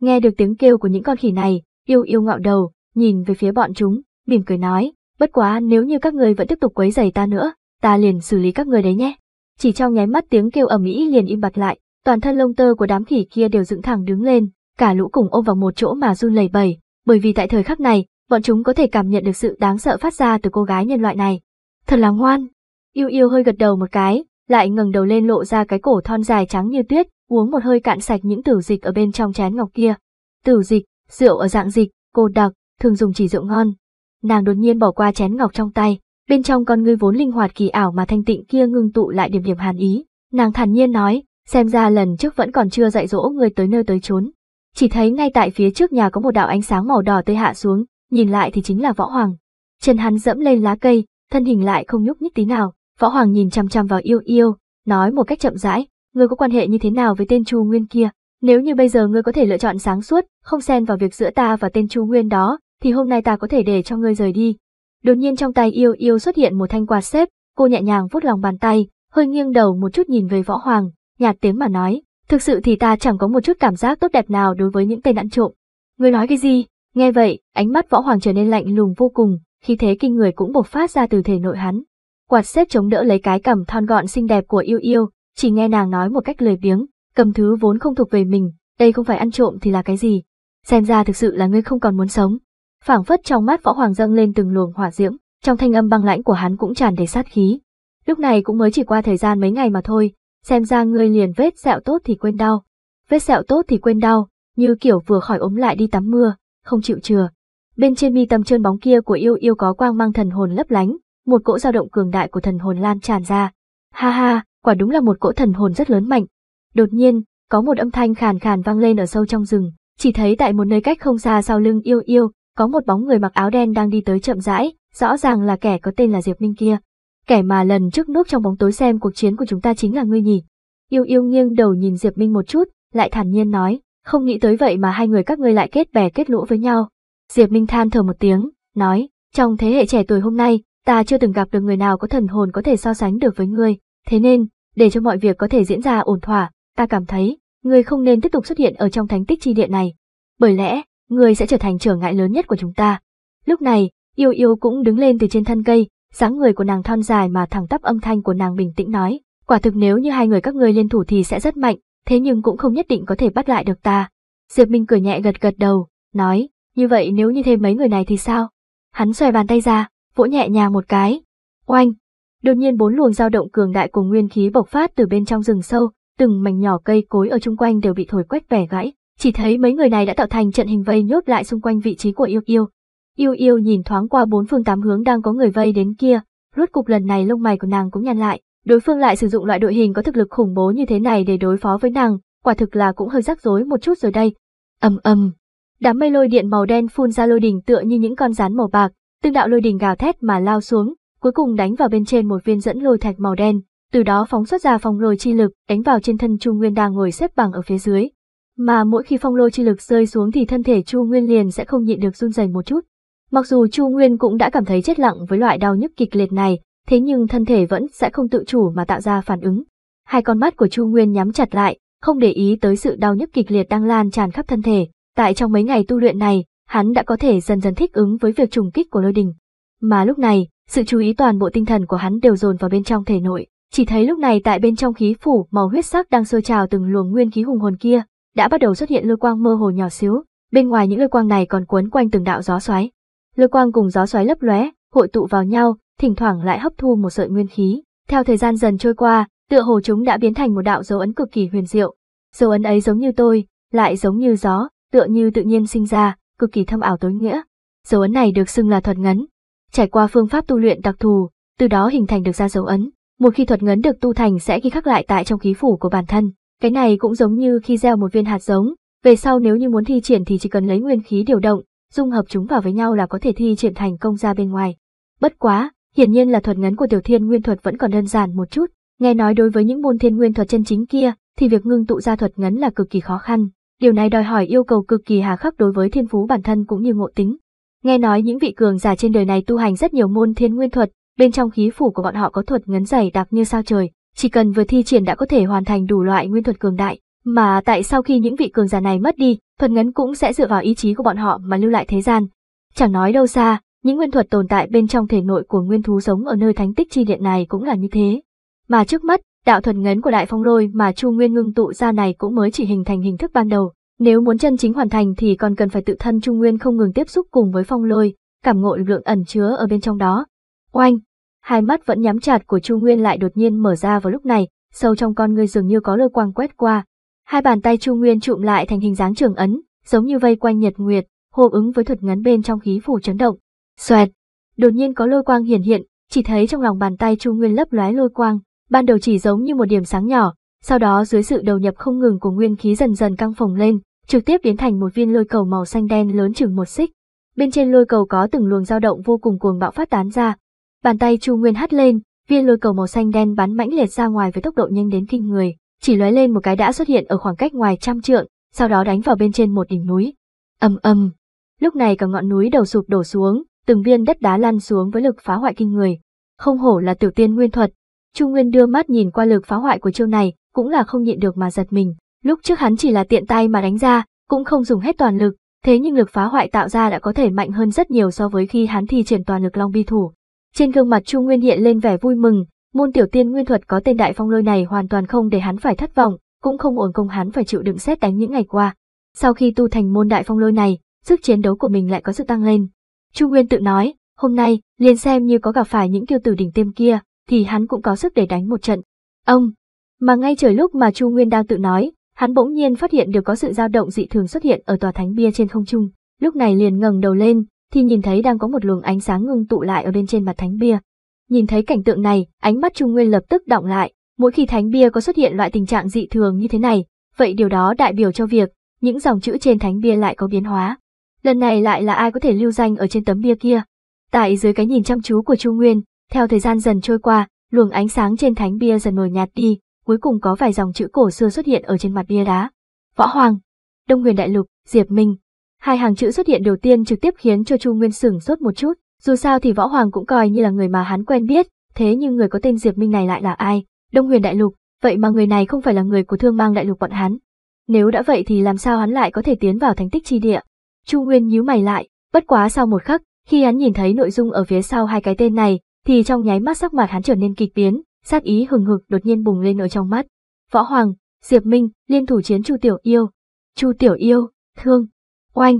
S1: Nghe được tiếng kêu của những con khỉ này, yêu yêu ngạo đầu, nhìn về phía bọn chúng, mỉm cười nói, bất quá nếu như các người vẫn tiếp tục quấy giày ta nữa, ta liền xử lý các người đấy nhé. Chỉ trong nháy mắt tiếng kêu ầm ĩ liền im bặt lại, toàn thân lông tơ của đám khỉ kia đều dựng thẳng đứng lên, cả lũ cùng ôm vào một chỗ mà run lẩy bẩy, bởi vì tại thời khắc này, bọn chúng có thể cảm nhận được sự đáng sợ phát ra từ cô gái nhân loại này. Thật là ngoan. Yêu yêu hơi gật đầu một cái, lại ngẩng đầu lên lộ ra cái cổ thon dài trắng như tuyết, uống một hơi cạn sạch những tử dịch ở bên trong chén ngọc kia. Tử dịch, rượu ở dạng dịch, cô đặc, thường dùng chỉ rượu ngon. Nàng đột nhiên bỏ qua chén ngọc trong tay, bên trong con ngươi vốn linh hoạt kỳ ảo mà thanh tịnh kia ngưng tụ lại điểm điểm hàn ý. Nàng thản nhiên nói, xem ra lần trước vẫn còn chưa dạy dỗ người tới nơi tới chốn, chỉ thấy ngay tại phía trước nhà có một đạo ánh sáng màu đỏ tươi hạ xuống, nhìn lại thì chính là Võ Hoàng. Chân hắn dẫm lên lá cây, thân hình lại không nhúc nhích tí nào, Võ Hoàng nhìn chăm chăm vào yêu yêu, nói một cách chậm rãi, ngươi có quan hệ như thế nào với tên Chu Nguyên kia? Nếu như bây giờ ngươi có thể lựa chọn sáng suốt, không xen vào việc giữa ta và tên Chu Nguyên đó, thì hôm nay ta có thể để cho ngươi rời đi. Đột nhiên trong tay yêu yêu xuất hiện một thanh quạt xếp, cô nhẹ nhàng vuốt lòng bàn tay, hơi nghiêng đầu một chút nhìn về Võ Hoàng, nhạt tiếng mà nói. Thực sự thì ta chẳng có một chút cảm giác tốt đẹp nào đối với những tên ăn trộm. Ngươi nói cái gì? Nghe vậy, ánh mắt võ hoàng trở nên lạnh lùng vô cùng, khi thế kinh người cũng bộc phát ra từ thể nội hắn. Quạt xếp chống đỡ lấy cái cằm thon gọn xinh đẹp của yêu yêu, chỉ nghe nàng nói một cách lười biếng, cầm thứ vốn không thuộc về mình, đây không phải ăn trộm thì là cái gì. Xem ra thực sự là ngươi không còn muốn sống. phảng phất trong mắt võ hoàng dâng lên từng luồng hỏa diễm, trong thanh âm băng lãnh của hắn cũng tràn đầy sát khí. Lúc này cũng mới chỉ qua thời gian mấy ngày mà thôi, xem ra ngươi liền vết sẹo tốt thì quên đau. Vết sẹo tốt thì quên đau, như kiểu vừa khỏi ốm lại đi tắm mưa, không chịu chừa. Bên trên mi tâm trơn bóng kia của yêu yêu có quang mang thần hồn lấp lánh, một cỗ dao động cường đại của thần hồn lan tràn ra. Ha ha, quả đúng là một cỗ thần hồn rất lớn mạnh. Đột nhiên, có một âm thanh khàn khàn vang lên ở sâu trong rừng, chỉ thấy tại một nơi cách không xa sau lưng yêu yêu, có một bóng người mặc áo đen đang đi tới chậm rãi, rõ ràng là kẻ có tên là Diệp Minh kia. Kẻ mà lần trước núp trong bóng tối xem cuộc chiến của chúng ta chính là ngươi nhỉ. Yêu yêu nghiêng đầu nhìn Diệp Minh một chút, lại thản nhiên nói, không nghĩ tới vậy mà hai người các ngươi lại kết bè kết lũ với nhau. Diệp Minh than thở một tiếng, nói, trong thế hệ trẻ tuổi hôm nay, ta chưa từng gặp được người nào có thần hồn có thể so sánh được với ngươi, thế nên, để cho mọi việc có thể diễn ra ổn thỏa, ta cảm thấy, ngươi không nên tiếp tục xuất hiện ở trong thánh tích chi điện này. Bởi lẽ, ngươi sẽ trở thành trở ngại lớn nhất của chúng ta. Lúc này, yêu yêu cũng đứng lên từ trên thân cây, dáng người của nàng thon dài mà thẳng tắp âm thanh của nàng bình tĩnh nói, quả thực nếu như hai người các ngươi liên thủ thì sẽ rất mạnh, thế nhưng cũng không nhất định có thể bắt lại được ta. Diệp Minh cười nhẹ gật gật đầu, nói, như vậy nếu như thêm mấy người này thì sao? Hắn xòe bàn tay ra, vỗ nhẹ nhàng một cái. Oanh! Đột nhiên bốn luồng dao động cường đại cùng nguyên khí bộc phát từ bên trong rừng sâu, từng mảnh nhỏ cây cối ở chung quanh đều bị thổi quét bẻ gãy. Chỉ thấy mấy người này đã tạo thành trận hình vây nhốt lại xung quanh vị trí của yêu yêu, Yêu yêu nhìn thoáng qua bốn phương tám hướng đang có người vây đến kia, rốt cục lần này lông mày của nàng cũng nhăn lại, đối phương lại sử dụng loại đội hình có thực lực khủng bố như thế này để đối phó với nàng, quả thực là cũng hơi rắc rối một chút rồi đây. Ầm ầm. Đám mây lôi điện màu đen phun ra lôi đỉnh, tựa như những con rắn màu bạc, tương đạo lôi đỉnh gào thét mà lao xuống, cuối cùng đánh vào bên trên một viên dẫn lôi thạch màu đen, từ đó phóng xuất ra phong lôi chi lực, đánh vào trên thân Chu Nguyên đang ngồi xếp bằng ở phía dưới. Mà mỗi khi phong lôi chi lực rơi xuống thì thân thể Chu Nguyên liền sẽ không nhịn được run rẩy một chút. Mặc dù Chu Nguyên cũng đã cảm thấy chết lặng với loại đau nhức kịch liệt này, thế nhưng thân thể vẫn sẽ không tự chủ mà tạo ra phản ứng. Hai con mắt của Chu Nguyên nhắm chặt lại, không để ý tới sự đau nhức kịch liệt đang lan tràn khắp thân thể. Tại trong mấy ngày tu luyện này, hắn đã có thể dần dần thích ứng với việc trùng kích của lôi đình. Mà lúc này, sự chú ý toàn bộ tinh thần của hắn đều dồn vào bên trong thể nội, chỉ thấy lúc này tại bên trong khí phủ màu huyết sắc đang sôi trào từng luồng nguyên khí hùng hồn kia, đã bắt đầu xuất hiện lôi quang mơ hồ nhỏ xíu, bên ngoài những lôi quang này còn cuốn quanh từng đạo gió xoáy lôi quang cùng gió xoáy lấp lóe, hội tụ vào nhau, thỉnh thoảng lại hấp thu một sợi nguyên khí. Theo thời gian dần trôi qua, tựa hồ chúng đã biến thành một đạo dấu ấn cực kỳ huyền diệu. Dấu ấn ấy giống như tôi, lại giống như gió, tựa như tự nhiên sinh ra, cực kỳ thâm ảo tối nghĩa. Dấu ấn này được xưng là thuật ngấn. Trải qua phương pháp tu luyện đặc thù, từ đó hình thành được ra dấu ấn. Một khi thuật ngấn được tu thành sẽ ghi khắc lại tại trong khí phủ của bản thân. Cái này cũng giống như khi gieo một viên hạt giống, về sau nếu như muốn thi triển thì chỉ cần lấy nguyên khí điều động, dung hợp chúng vào với nhau là có thể thi triển thành công ra bên ngoài. Bất quá, hiển nhiên là thuật ngấn của tiểu thiên nguyên thuật vẫn còn đơn giản một chút, nghe nói đối với những môn thiên nguyên thuật chân chính kia, thì việc ngưng tụ ra thuật ngấn là cực kỳ khó khăn, điều này đòi hỏi yêu cầu cực kỳ hà khắc đối với thiên phú bản thân cũng như ngộ tính. Nghe nói những vị cường giả trên đời này tu hành rất nhiều môn thiên nguyên thuật, bên trong khí phủ của bọn họ có thuật ngấn dày đặc như sao trời, chỉ cần vừa thi triển đã có thể hoàn thành đủ loại nguyên thuật cường đại. Mà tại sau khi những vị cường giả này mất đi, thuật ngấn cũng sẽ dựa vào ý chí của bọn họ mà lưu lại thế gian. Chẳng nói đâu xa, những nguyên thuật tồn tại bên trong thể nội của nguyên thú sống ở nơi thánh tích chi điện này cũng là như thế. Mà trước mắt, đạo thuật ngấn của đại phong lôi mà Chu Nguyên ngưng tụ ra này cũng mới chỉ hình thành hình thức ban đầu. Nếu muốn chân chính hoàn thành thì còn cần phải tự thân Chu Nguyên không ngừng tiếp xúc cùng với phong lôi, cảm ngộ lực lượng ẩn chứa ở bên trong đó. Oanh! Hai mắt vẫn nhắm chặt của Chu Nguyên lại đột nhiên mở ra vào lúc này, sâu trong con ngươi dường như có lôi quang quét qua, Hai bàn tay Chu Nguyên trụm lại thành hình dáng trường ấn, giống như vây quanh nhật nguyệt, hô ứng với thuật ngắn bên trong khí phủ chấn động. Xoẹt, đột nhiên có lôi quang hiển hiện, chỉ thấy trong lòng bàn tay Chu Nguyên lấp lóe lôi quang, ban đầu chỉ giống như một điểm sáng nhỏ, sau đó dưới sự đầu nhập không ngừng của nguyên khí dần dần căng phồng lên, trực tiếp biến thành một viên lôi cầu màu xanh đen lớn chừng một xích. Bên trên lôi cầu có từng luồng dao động vô cùng cuồng bạo phát tán ra. Bàn tay Chu Nguyên hất lên, viên lôi cầu màu xanh đen bắn mãnh liệt ra ngoài với tốc độ nhanh đến kinh người chỉ lóe lên một cái đã xuất hiện ở khoảng cách ngoài trăm trượng, sau đó đánh vào bên trên một đỉnh núi. Ầm ầm. Lúc này cả ngọn núi đầu sụp đổ xuống, từng viên đất đá lăn xuống với lực phá hoại kinh người. Không hổ là tiểu tiên nguyên thuật. chu Nguyên đưa mắt nhìn qua lực phá hoại của chiêu này, cũng là không nhịn được mà giật mình. Lúc trước hắn chỉ là tiện tay mà đánh ra, cũng không dùng hết toàn lực, thế nhưng lực phá hoại tạo ra đã có thể mạnh hơn rất nhiều so với khi hắn thi triển toàn lực long bi thủ. Trên gương mặt chu Nguyên hiện lên vẻ vui mừng, Môn tiểu tiên nguyên thuật có tên đại phong lôi này hoàn toàn không để hắn phải thất vọng, cũng không ổn công hắn phải chịu đựng xét đánh những ngày qua. Sau khi tu thành môn đại phong lôi này, sức chiến đấu của mình lại có sự tăng lên. Chu Nguyên tự nói, hôm nay, liền xem như có gặp phải những kiêu tử đỉnh tiêm kia, thì hắn cũng có sức để đánh một trận. Ông! Mà ngay trời lúc mà Chu Nguyên đang tự nói, hắn bỗng nhiên phát hiện được có sự dao động dị thường xuất hiện ở tòa thánh bia trên không trung. Lúc này liền ngẩng đầu lên, thì nhìn thấy đang có một luồng ánh sáng ngưng tụ lại ở bên trên mặt thánh bia, Nhìn thấy cảnh tượng này, ánh mắt Trung Nguyên lập tức động lại. Mỗi khi thánh bia có xuất hiện loại tình trạng dị thường như thế này, vậy điều đó đại biểu cho việc những dòng chữ trên thánh bia lại có biến hóa. Lần này lại là ai có thể lưu danh ở trên tấm bia kia? Tại dưới cái nhìn chăm chú của Trung Nguyên, theo thời gian dần trôi qua, luồng ánh sáng trên thánh bia dần nổi nhạt đi, cuối cùng có vài dòng chữ cổ xưa xuất hiện ở trên mặt bia đá. Võ Hoàng, Đông Huyền Đại Lục, Diệp Minh. Hai hàng chữ xuất hiện đầu tiên trực tiếp khiến cho Trung Nguyên sửng sốt một chút. Dù sao thì Võ Hoàng cũng coi như là người mà hắn quen biết, thế nhưng người có tên Diệp Minh này lại là ai? Đông huyền đại lục, vậy mà người này không phải là người của thương mang đại lục bọn hắn. Nếu đã vậy thì làm sao hắn lại có thể tiến vào thánh tích chi địa? Chu Nguyên nhíu mày lại, bất quá sau một khắc, khi hắn nhìn thấy nội dung ở phía sau hai cái tên này, thì trong nháy mắt sắc mặt hắn trở nên kịch biến, sát ý hừng hực đột nhiên bùng lên ở trong mắt. Võ Hoàng, Diệp Minh, liên thủ chiến Chu Tiểu Yêu. Chu Tiểu Yêu, thương, oanh,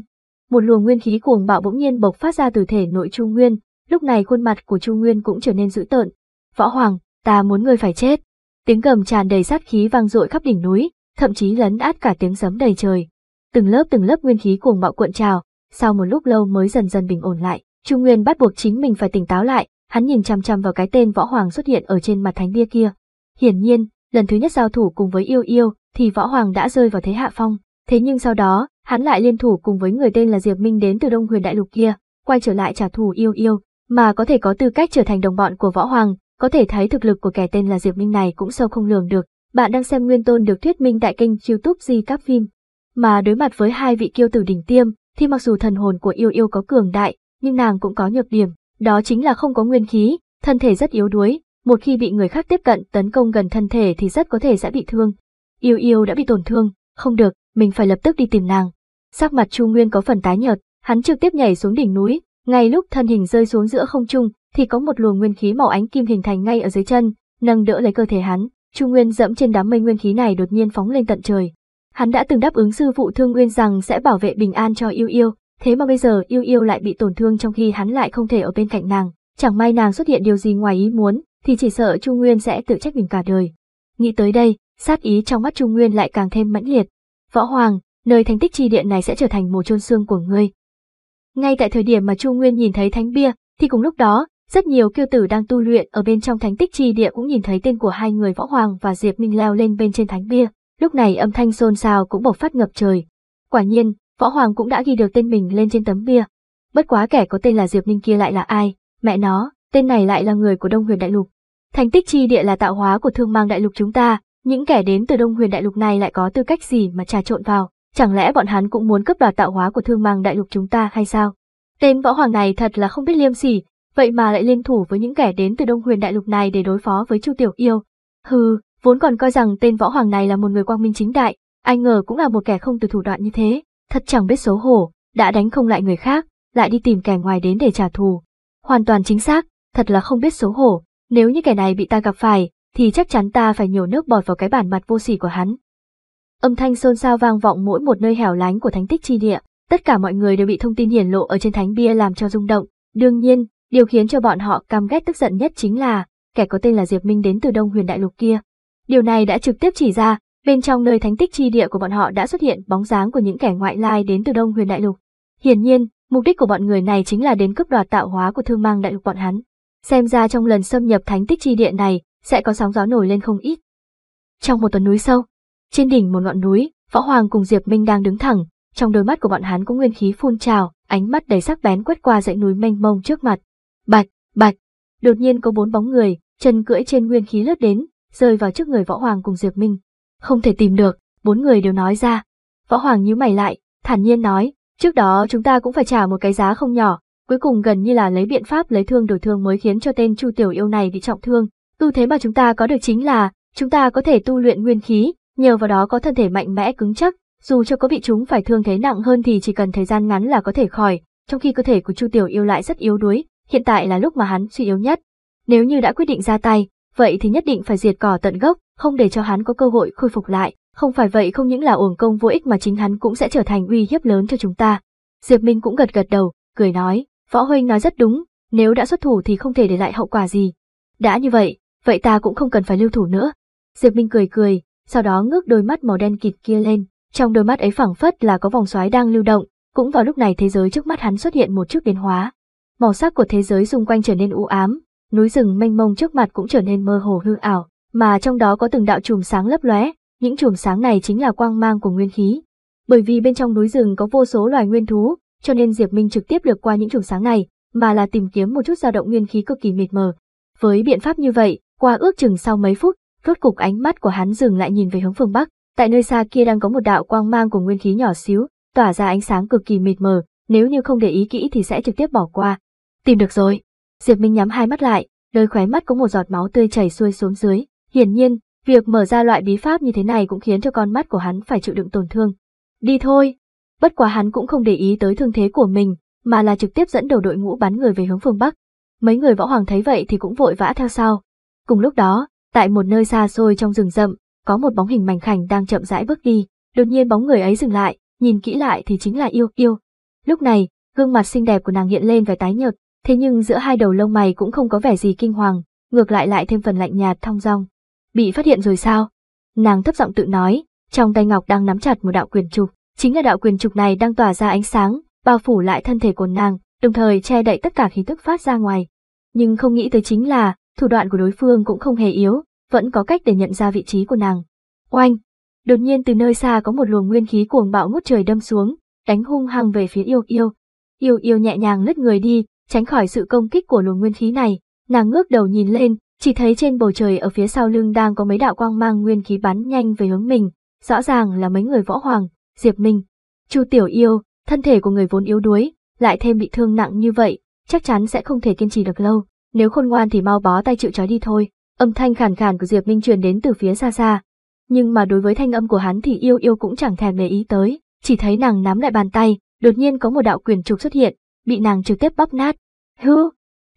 S1: một luồng nguyên khí cuồng bạo bỗng nhiên bộc phát ra từ thể nội trung Nguyên, lúc này khuôn mặt của trung Nguyên cũng trở nên dữ tợn. "Võ Hoàng, ta muốn ngươi phải chết." Tiếng gầm tràn đầy sát khí vang dội khắp đỉnh núi, thậm chí lấn át cả tiếng sấm đầy trời. Từng lớp từng lớp nguyên khí cuồng bạo cuộn trào, sau một lúc lâu mới dần dần bình ổn lại, trung Nguyên bắt buộc chính mình phải tỉnh táo lại, hắn nhìn chăm chăm vào cái tên Võ Hoàng xuất hiện ở trên mặt thánh bia kia. Hiển nhiên, lần thứ nhất giao thủ cùng với Yêu Yêu thì Võ Hoàng đã rơi vào thế hạ phong. Thế nhưng sau đó, hắn lại liên thủ cùng với người tên là Diệp Minh đến từ Đông Huyền Đại Lục kia, quay trở lại trả thù yêu yêu, mà có thể có tư cách trở thành đồng bọn của Võ Hoàng, có thể thấy thực lực của kẻ tên là Diệp Minh này cũng sâu không lường được. Bạn đang xem Nguyên Tôn được thuyết minh tại kênh YouTube Di Các Phim. Mà đối mặt với hai vị kiêu tử đỉnh tiêm, thì mặc dù thần hồn của yêu yêu có cường đại, nhưng nàng cũng có nhược điểm, đó chính là không có nguyên khí, thân thể rất yếu đuối, một khi bị người khác tiếp cận tấn công gần thân thể thì rất có thể sẽ bị thương. Yêu yêu đã bị tổn thương, không được, mình phải lập tức đi tìm nàng. Sắc mặt Chu Nguyên có phần tái nhợt, hắn trực tiếp nhảy xuống đỉnh núi, ngay lúc thân hình rơi xuống giữa không trung, thì có một luồng nguyên khí màu ánh kim hình thành ngay ở dưới chân, nâng đỡ lấy cơ thể hắn, Chu Nguyên dẫm trên đám mây nguyên khí này đột nhiên phóng lên tận trời. Hắn đã từng đáp ứng sư phụ Thương Nguyên rằng sẽ bảo vệ bình an cho Yêu Yêu, thế mà bây giờ Yêu Yêu lại bị tổn thương trong khi hắn lại không thể ở bên cạnh nàng, chẳng may nàng xuất hiện điều gì ngoài ý muốn, thì chỉ sợ Chu Nguyên sẽ tự trách mình cả đời. Nghĩ tới đây, sát ý trong mắt Chu Nguyên lại càng thêm mãnh liệt, Võ Hoàng, nơi thánh tích trì điện này sẽ trở thành một chôn xương của ngươi. Ngay tại thời điểm mà Chu Nguyên nhìn thấy thánh bia, thì cùng lúc đó, rất nhiều kiêu tử đang tu luyện ở bên trong thánh tích trì địa cũng nhìn thấy tên của hai người Võ Hoàng và Diệp Minh leo lên bên trên thánh bia, lúc này âm thanh xôn xao cũng bộc phát ngập trời. Quả nhiên, Võ Hoàng cũng đã ghi được tên mình lên trên tấm bia. Bất quá kẻ có tên là Diệp Minh kia lại là ai, mẹ nó, tên này lại là người của Đông Huyền Đại Lục. Thánh tích chi địa là tạo hóa của thương mang đại lục chúng ta, những kẻ đến từ Đông Huyền Đại Lục này lại có tư cách gì mà trà trộn vào? Chẳng lẽ bọn hắn cũng muốn cướp đoạt tạo hóa của Thương Mang Đại Lục chúng ta hay sao? Tên võ hoàng này thật là không biết liêm sỉ, vậy mà lại liên thủ với những kẻ đến từ Đông Huyền Đại Lục này để đối phó với Chu Tiểu Yêu. Hừ, vốn còn coi rằng tên võ hoàng này là một người quang minh chính đại, ai ngờ cũng là một kẻ không từ thủ đoạn như thế, thật chẳng biết xấu hổ, đã đánh không lại người khác, lại đi tìm kẻ ngoài đến để trả thù. Hoàn toàn chính xác, thật là không biết xấu hổ, nếu như kẻ này bị ta gặp phải, thì chắc chắn ta phải nhiều nước bọt vào cái bản mặt vô sỉ của hắn. Âm thanh xôn xao vang vọng mỗi một nơi hẻo lánh của thánh tích chi địa, tất cả mọi người đều bị thông tin hiển lộ ở trên thánh bia làm cho rung động. Đương nhiên, điều khiến cho bọn họ căm ghét tức giận nhất chính là kẻ có tên là Diệp Minh đến từ Đông Huyền Đại Lục kia. Điều này đã trực tiếp chỉ ra, bên trong nơi thánh tích chi địa của bọn họ đã xuất hiện bóng dáng của những kẻ ngoại lai đến từ Đông Huyền Đại Lục. Hiển nhiên, mục đích của bọn người này chính là đến cướp đoạt tạo hóa của Thương Mang Đại Lục bọn hắn. Xem ra trong lần xâm nhập thánh tích chi địa này, sẽ có sóng gió nổi lên không ít. Trong một tuần núi sâu, trên đỉnh một ngọn núi, Võ Hoàng cùng Diệp Minh đang đứng thẳng, trong đôi mắt của bọn hắn cũng nguyên khí phun trào, ánh mắt đầy sắc bén quét qua dãy núi mênh mông trước mặt. Bạch, bạch, đột nhiên có bốn bóng người, chân cưỡi trên nguyên khí lướt đến, rơi vào trước người Võ Hoàng cùng Diệp Minh. Không thể tìm được, bốn người đều nói ra. Võ Hoàng nhíu mày lại, thản nhiên nói, trước đó chúng ta cũng phải trả một cái giá không nhỏ, cuối cùng gần như là lấy biện pháp lấy thương đổi thương mới khiến cho tên Chu Tiểu Yêu này bị trọng thương, Ưu thế mà chúng ta có được chính là, chúng ta có thể tu luyện nguyên khí, nhờ vào đó có thân thể mạnh mẽ cứng chắc, dù cho có bị chúng phải thương thế nặng hơn thì chỉ cần thời gian ngắn là có thể khỏi, trong khi cơ thể của Chu Tiểu Yêu lại rất yếu đuối, hiện tại là lúc mà hắn suy yếu nhất. Nếu như đã quyết định ra tay, vậy thì nhất định phải diệt cỏ tận gốc, không để cho hắn có cơ hội khôi phục lại, không phải vậy không những là uổng công vô ích mà chính hắn cũng sẽ trở thành uy hiếp lớn cho chúng ta. Diệp Minh cũng gật gật đầu, cười nói, Võ Huynh nói rất đúng, nếu đã xuất thủ thì không thể để lại hậu quả gì. Đã như vậy, vậy ta cũng không cần phải lưu thủ nữa. Diệp Minh cười cười, sau đó ngước đôi mắt màu đen kịt kia lên, trong đôi mắt ấy phảng phất là có vòng xoáy đang lưu động, cũng vào lúc này thế giới trước mắt hắn xuất hiện một chút biến hóa. Màu sắc của thế giới xung quanh trở nên u ám, núi rừng mênh mông trước mặt cũng trở nên mơ hồ hư ảo, mà trong đó có từng đạo chùm sáng lấp lóe, những chùm sáng này chính là quang mang của nguyên khí. Bởi vì bên trong núi rừng có vô số loài nguyên thú, cho nên Diệp Minh trực tiếp được qua những chùm sáng này, mà là tìm kiếm một chút dao động nguyên khí cực kỳ mịt mờ. Với biện pháp như vậy, qua ước chừng sau mấy phút, rốt cục ánh mắt của hắn dừng lại nhìn về hướng phương Bắc, tại nơi xa kia đang có một đạo quang mang của nguyên khí nhỏ xíu, tỏa ra ánh sáng cực kỳ mịt mờ, nếu như không để ý kỹ thì sẽ trực tiếp bỏ qua. Tìm được rồi. Diệp Minh nhắm hai mắt lại, nơi khóe mắt có một giọt máu tươi chảy xuôi xuống dưới, hiển nhiên, việc mở ra loại bí pháp như thế này cũng khiến cho con mắt của hắn phải chịu đựng tổn thương. Đi thôi. Bất quá hắn cũng không để ý tới thương thế của mình, mà là trực tiếp dẫn đầu đội ngũ bắn người về hướng phương Bắc. Mấy người võ hoàng thấy vậy thì cũng vội vã theo sau, Cùng lúc đó, tại một nơi xa xôi trong rừng rậm, có một bóng hình mảnh khảnh đang chậm rãi bước đi, đột nhiên bóng người ấy dừng lại, nhìn kỹ lại thì chính là yêu yêu. Lúc này, gương mặt xinh đẹp của nàng hiện lên vẻ tái nhợt, thế nhưng giữa hai đầu lông mày cũng không có vẻ gì kinh hoàng, ngược lại lại thêm phần lạnh nhạt thong dong. Bị phát hiện rồi sao? Nàng thấp giọng tự nói, trong tay ngọc đang nắm chặt một đạo quyền trục, chính là đạo quyền trục này đang tỏa ra ánh sáng, bao phủ lại thân thể của nàng, đồng thời che đậy tất cả khí tức phát ra ngoài. Nhưng không nghĩ tới chính là, thủ đoạn của đối phương cũng không hề yếu, vẫn có cách để nhận ra vị trí của nàng. Oanh! Đột nhiên từ nơi xa có một luồng nguyên khí cuồng bạo ngút trời đâm xuống, đánh hung hăng về phía yêu yêu. Yêu yêu nhẹ nhàng lướt người đi, tránh khỏi sự công kích của luồng nguyên khí này, nàng ngước đầu nhìn lên, chỉ thấy trên bầu trời ở phía sau lưng đang có mấy đạo quang mang nguyên khí bắn nhanh về hướng mình, rõ ràng là mấy người võ hoàng, Diệp Minh. Chu Tiểu Yêu, thân thể của người vốn yếu đuối, lại thêm bị thương nặng như vậy, chắc chắn sẽ không thể kiên trì được lâu nếu khôn ngoan thì mau bó tay chịu trói đi thôi, âm thanh khàn khàn của Diệp Minh truyền đến từ phía xa xa. Nhưng mà đối với thanh âm của hắn thì yêu yêu cũng chẳng thèm để ý tới, chỉ thấy nàng nắm lại bàn tay, đột nhiên có một đạo quyền trục xuất hiện, bị nàng trực tiếp bóp nát. Hư!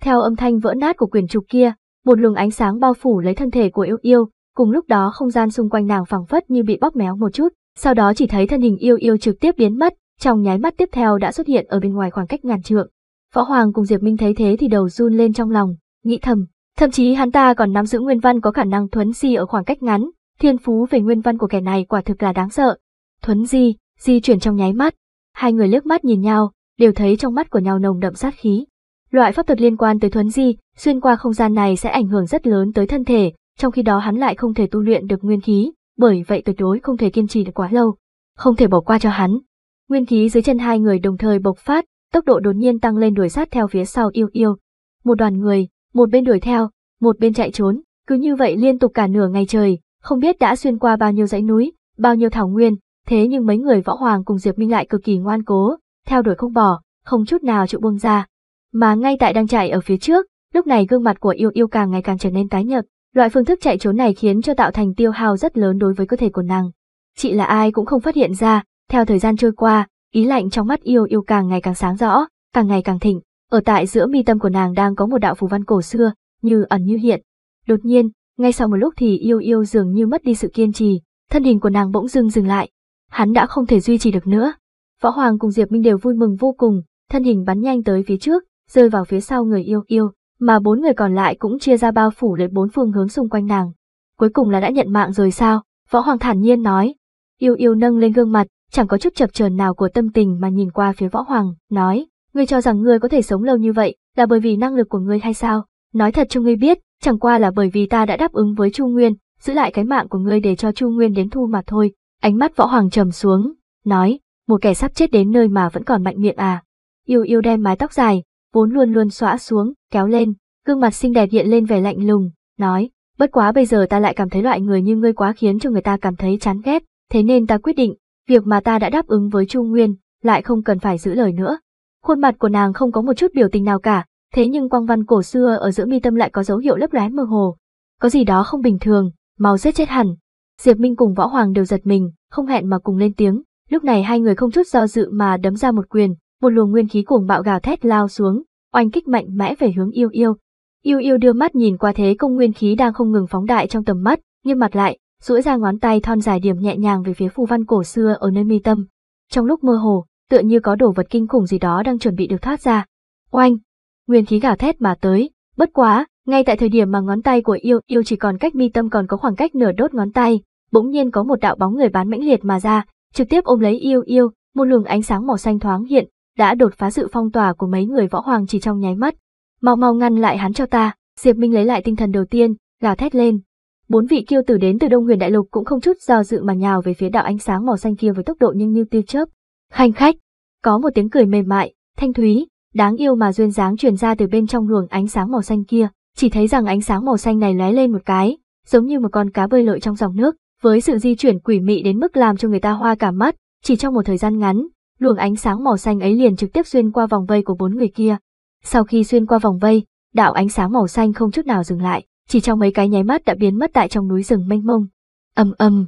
S1: Theo âm thanh vỡ nát của quyền trục kia, một luồng ánh sáng bao phủ lấy thân thể của yêu yêu, cùng lúc đó không gian xung quanh nàng phẳng phất như bị bóp méo một chút, sau đó chỉ thấy thân hình yêu yêu trực tiếp biến mất, trong nháy mắt tiếp theo đã xuất hiện ở bên ngoài khoảng cách ngàn trượng. Võ Hoàng cùng Diệp Minh thấy thế thì đầu run lên trong lòng, nghĩ thầm, thậm chí hắn ta còn nắm giữ nguyên văn có khả năng thuấn di ở khoảng cách ngắn, thiên phú về nguyên văn của kẻ này quả thực là đáng sợ. Thuấn di, di chuyển trong nháy mắt, hai người liếc mắt nhìn nhau, đều thấy trong mắt của nhau nồng đậm sát khí. Loại pháp thuật liên quan tới thuấn di, xuyên qua không gian này sẽ ảnh hưởng rất lớn tới thân thể, trong khi đó hắn lại không thể tu luyện được nguyên khí, bởi vậy tuyệt đối không thể kiên trì được quá lâu, không thể bỏ qua cho hắn. Nguyên khí dưới chân hai người đồng thời bộc phát, tốc độ đột nhiên tăng lên đuổi sát theo phía sau yêu yêu. Một đoàn người, một bên đuổi theo, một bên chạy trốn, cứ như vậy liên tục cả nửa ngày trời, không biết đã xuyên qua bao nhiêu dãy núi, bao nhiêu thảo nguyên, thế nhưng mấy người võ hoàng cùng Diệp Minh lại cực kỳ ngoan cố, theo đuổi không bỏ, không chút nào chịu buông ra. Mà ngay tại đang chạy ở phía trước, lúc này gương mặt của yêu yêu càng ngày càng trở nên tái nhợt, loại phương thức chạy trốn này khiến cho tạo thành tiêu hao rất lớn đối với cơ thể của nàng. Chị là ai cũng không phát hiện ra, theo thời gian trôi qua, ý lạnh trong mắt yêu yêu càng ngày càng sáng rõ, càng ngày càng thịnh, ở tại giữa mi tâm của nàng đang có một đạo phù văn cổ xưa, như ẩn như hiện. Đột nhiên, ngay sau một lúc thì yêu yêu dường như mất đi sự kiên trì, thân hình của nàng bỗng dưng dừng lại. Hắn đã không thể duy trì được nữa. Võ Hoàng cùng Diệp Minh đều vui mừng vô cùng, thân hình bắn nhanh tới phía trước, rơi vào phía sau người yêu yêu, mà bốn người còn lại cũng chia ra bao phủ lấy bốn phương hướng xung quanh nàng. Cuối cùng là đã nhận mạng rồi sao? Võ Hoàng thản nhiên nói. Yêu yêu nâng lên gương mặt, chẳng có chút chập chờn nào của tâm tình mà nhìn qua phía võ hoàng, nói, ngươi cho rằng ngươi có thể sống lâu như vậy, là bởi vì năng lực của ngươi hay sao? Nói thật cho ngươi biết, chẳng qua là bởi vì ta đã đáp ứng với Chu Nguyên, giữ lại cái mạng của ngươi để cho Chu Nguyên đến thu mà thôi. Ánh mắt võ hoàng trầm xuống, nói, một kẻ sắp chết đến nơi mà vẫn còn mạnh miệng à. Yêu yêu đem mái tóc dài, vốn luôn luôn xõa xuống, kéo lên, gương mặt xinh đẹp hiện lên vẻ lạnh lùng, nói, bất quá bây giờ ta lại cảm thấy loại người như ngươi quá khiến cho người ta cảm thấy chán ghét, thế nên ta quyết định, việc mà ta đã đáp ứng với trung Nguyên, lại không cần phải giữ lời nữa. Khuôn mặt của nàng không có một chút biểu tình nào cả, thế nhưng quang văn cổ xưa ở giữa mi tâm lại có dấu hiệu lấp lóe mơ hồ. Có gì đó không bình thường, mau giết chết hẳn. Diệp Minh cùng Võ Hoàng đều giật mình, không hẹn mà cùng lên tiếng, lúc này hai người không chút do dự mà đấm ra một quyền, một luồng nguyên khí cuồng bạo gào thét lao xuống, oanh kích mạnh mẽ về hướng Yêu Yêu. Yêu Yêu đưa mắt nhìn qua thế công nguyên khí đang không ngừng phóng đại trong tầm mắt, nghiêm mặt lại, duỗi ra ngón tay thon dài điểm nhẹ nhàng về phía phù văn cổ xưa ở nơi mi tâm. Trong lúc mơ hồ, tựa như có đồ vật kinh khủng gì đó đang chuẩn bị được thoát ra. Oanh! Nguyên khí gào thét mà tới, bất quá, ngay tại thời điểm mà ngón tay của yêu yêu chỉ còn cách mi tâm còn có khoảng cách nửa đốt ngón tay, bỗng nhiên có một đạo bóng người bán mãnh liệt mà ra, trực tiếp ôm lấy yêu yêu, một luồng ánh sáng màu xanh thoáng hiện, đã đột phá sự phong tỏa của mấy người võ hoàng chỉ trong nháy mắt. Mau mau ngăn lại hắn cho ta, Diệp Minh lấy lại tinh thần đầu tiên, gào thét lên, Bốn vị kiêu tử đến từ Đông Huyền Đại Lục cũng không chút do dự mà nhào về phía đạo ánh sáng màu xanh kia với tốc độ nhanh như tiêu chớp. Hành khách, có một tiếng cười mềm mại, thanh thúy, đáng yêu mà duyên dáng truyền ra từ bên trong luồng ánh sáng màu xanh kia, chỉ thấy rằng ánh sáng màu xanh này lóe lên một cái, giống như một con cá bơi lội trong dòng nước, với sự di chuyển quỷ mị đến mức làm cho người ta hoa cả mắt, chỉ trong một thời gian ngắn, luồng ánh sáng màu xanh ấy liền trực tiếp xuyên qua vòng vây của bốn người kia. Sau khi xuyên qua vòng vây, đạo ánh sáng màu xanh không chút nào dừng lại, chỉ trong mấy cái nháy mắt đã biến mất tại trong núi rừng mênh mông. Ầm ầm.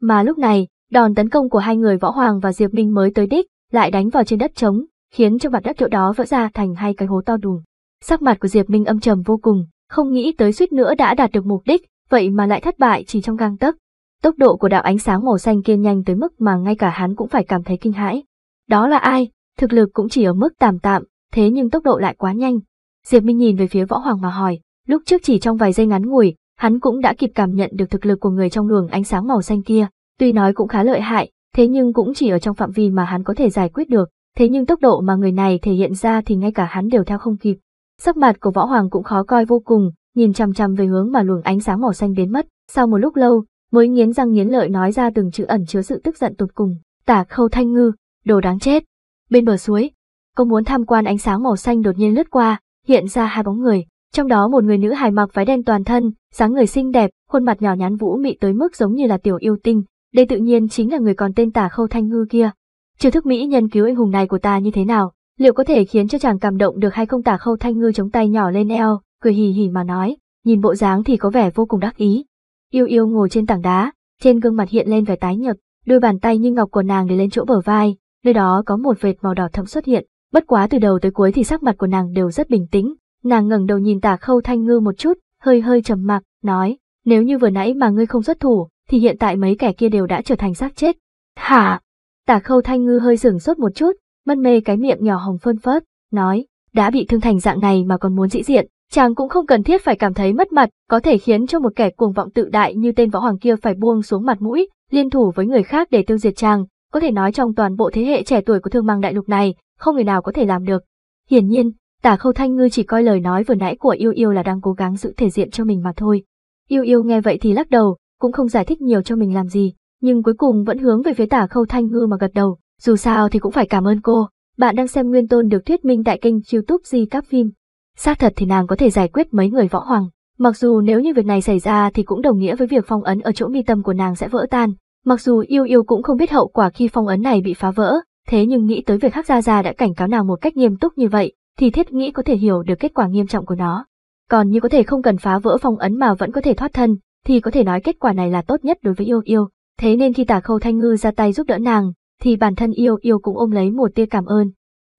S1: Mà lúc này, đòn tấn công của hai người Võ Hoàng và Diệp Minh mới tới đích, lại đánh vào trên đất trống, khiến cho mặt đất chỗ đó vỡ ra thành hai cái hố to đùng. Sắc mặt của Diệp Minh âm trầm vô cùng, không nghĩ tới suýt nữa đã đạt được mục đích, vậy mà lại thất bại chỉ trong gang tấc. Tốc độ của đạo ánh sáng màu xanh kia nhanh tới mức mà ngay cả hắn cũng phải cảm thấy kinh hãi. Đó là ai? Thực lực cũng chỉ ở mức tạm tạm, thế nhưng tốc độ lại quá nhanh. Diệp Minh nhìn về phía Võ Hoàng mà hỏi, Lúc trước chỉ trong vài giây ngắn ngủi, hắn cũng đã kịp cảm nhận được thực lực của người trong luồng ánh sáng màu xanh kia, tuy nói cũng khá lợi hại, thế nhưng cũng chỉ ở trong phạm vi mà hắn có thể giải quyết được, thế nhưng tốc độ mà người này thể hiện ra thì ngay cả hắn đều theo không kịp. Sắc mặt của võ hoàng cũng khó coi vô cùng, nhìn chằm chằm về hướng mà luồng ánh sáng màu xanh biến mất, sau một lúc lâu, mới nghiến răng nghiến lợi nói ra từng chữ ẩn chứa sự tức giận tột cùng, "Tả Khâu Thanh Ngư, đồ đáng chết." Bên bờ suối, có muốn tham quan ánh sáng màu xanh đột nhiên lướt qua, hiện ra hai bóng người, trong đó một người nữ hài mặc váy đen toàn thân, dáng người xinh đẹp, khuôn mặt nhỏ nhắn vũ mị tới mức giống như là tiểu yêu tinh, đây tự nhiên chính là người còn tên tả khâu thanh ngư kia. Chiêu thức mỹ nhân cứu anh hùng này của ta như thế nào, liệu có thể khiến cho chàng cảm động được hay không tả khâu thanh ngư chống tay nhỏ lên eo, cười hì hì mà nói, nhìn bộ dáng thì có vẻ vô cùng đắc ý. Yêu yêu ngồi trên tảng đá, trên gương mặt hiện lên vẻ tái nhợt, đôi bàn tay như ngọc của nàng để lên chỗ bờ vai, nơi đó có một vệt màu đỏ thẫm xuất hiện, bất quá từ đầu tới cuối thì sắc mặt của nàng đều rất bình tĩnh, Nàng ngẩng đầu nhìn tả khâu thanh ngư một chút, hơi hơi trầm mặc, nói, nếu như vừa nãy mà ngươi không xuất thủ, thì hiện tại mấy kẻ kia đều đã trở thành xác chết. Hả? Tả khâu thanh ngư hơi sửng sốt một chút, mân mê cái miệng nhỏ hồng phơn phớt, nói, đã bị thương thành dạng này mà còn muốn dĩ diện, chàng cũng không cần thiết phải cảm thấy mất mặt, có thể khiến cho một kẻ cuồng vọng tự đại như tên võ hoàng kia phải buông xuống mặt mũi, liên thủ với người khác để tiêu diệt chàng, có thể nói trong toàn bộ thế hệ trẻ tuổi của thương mang đại lục này, không người nào có thể làm được. Hiển nhiên, Tả khâu thanh ngư chỉ coi lời nói vừa nãy của yêu yêu là đang cố gắng giữ thể diện cho mình mà thôi. Yêu yêu nghe vậy thì lắc đầu, cũng không giải thích nhiều cho mình làm gì, nhưng cuối cùng vẫn hướng về phía tả khâu thanh ngư mà gật đầu, dù sao thì cũng phải cảm ơn cô. Bạn đang xem Nguyên Tôn được thuyết minh tại kênh youtube Di Cáp Phim. Xác thật thì nàng có thể giải quyết mấy người võ hoàng, mặc dù nếu như việc này xảy ra thì cũng đồng nghĩa với việc phong ấn ở chỗ mi tâm của nàng sẽ vỡ tan, mặc dù yêu yêu cũng không biết hậu quả khi phong ấn này bị phá vỡ, thế nhưng nghĩ tới việc Hắc Gia Gia đã cảnh cáo nàng một cách nghiêm túc như vậy, thì thiết nghĩ có thể hiểu được kết quả nghiêm trọng của nó. Còn như có thể không cần phá vỡ phong ấn mà vẫn có thể thoát thân, thì có thể nói kết quả này là tốt nhất đối với yêu yêu. Thế nên khi tả khâu thanh ngư ra tay giúp đỡ nàng, thì bản thân yêu yêu cũng ôm lấy một tia cảm ơn.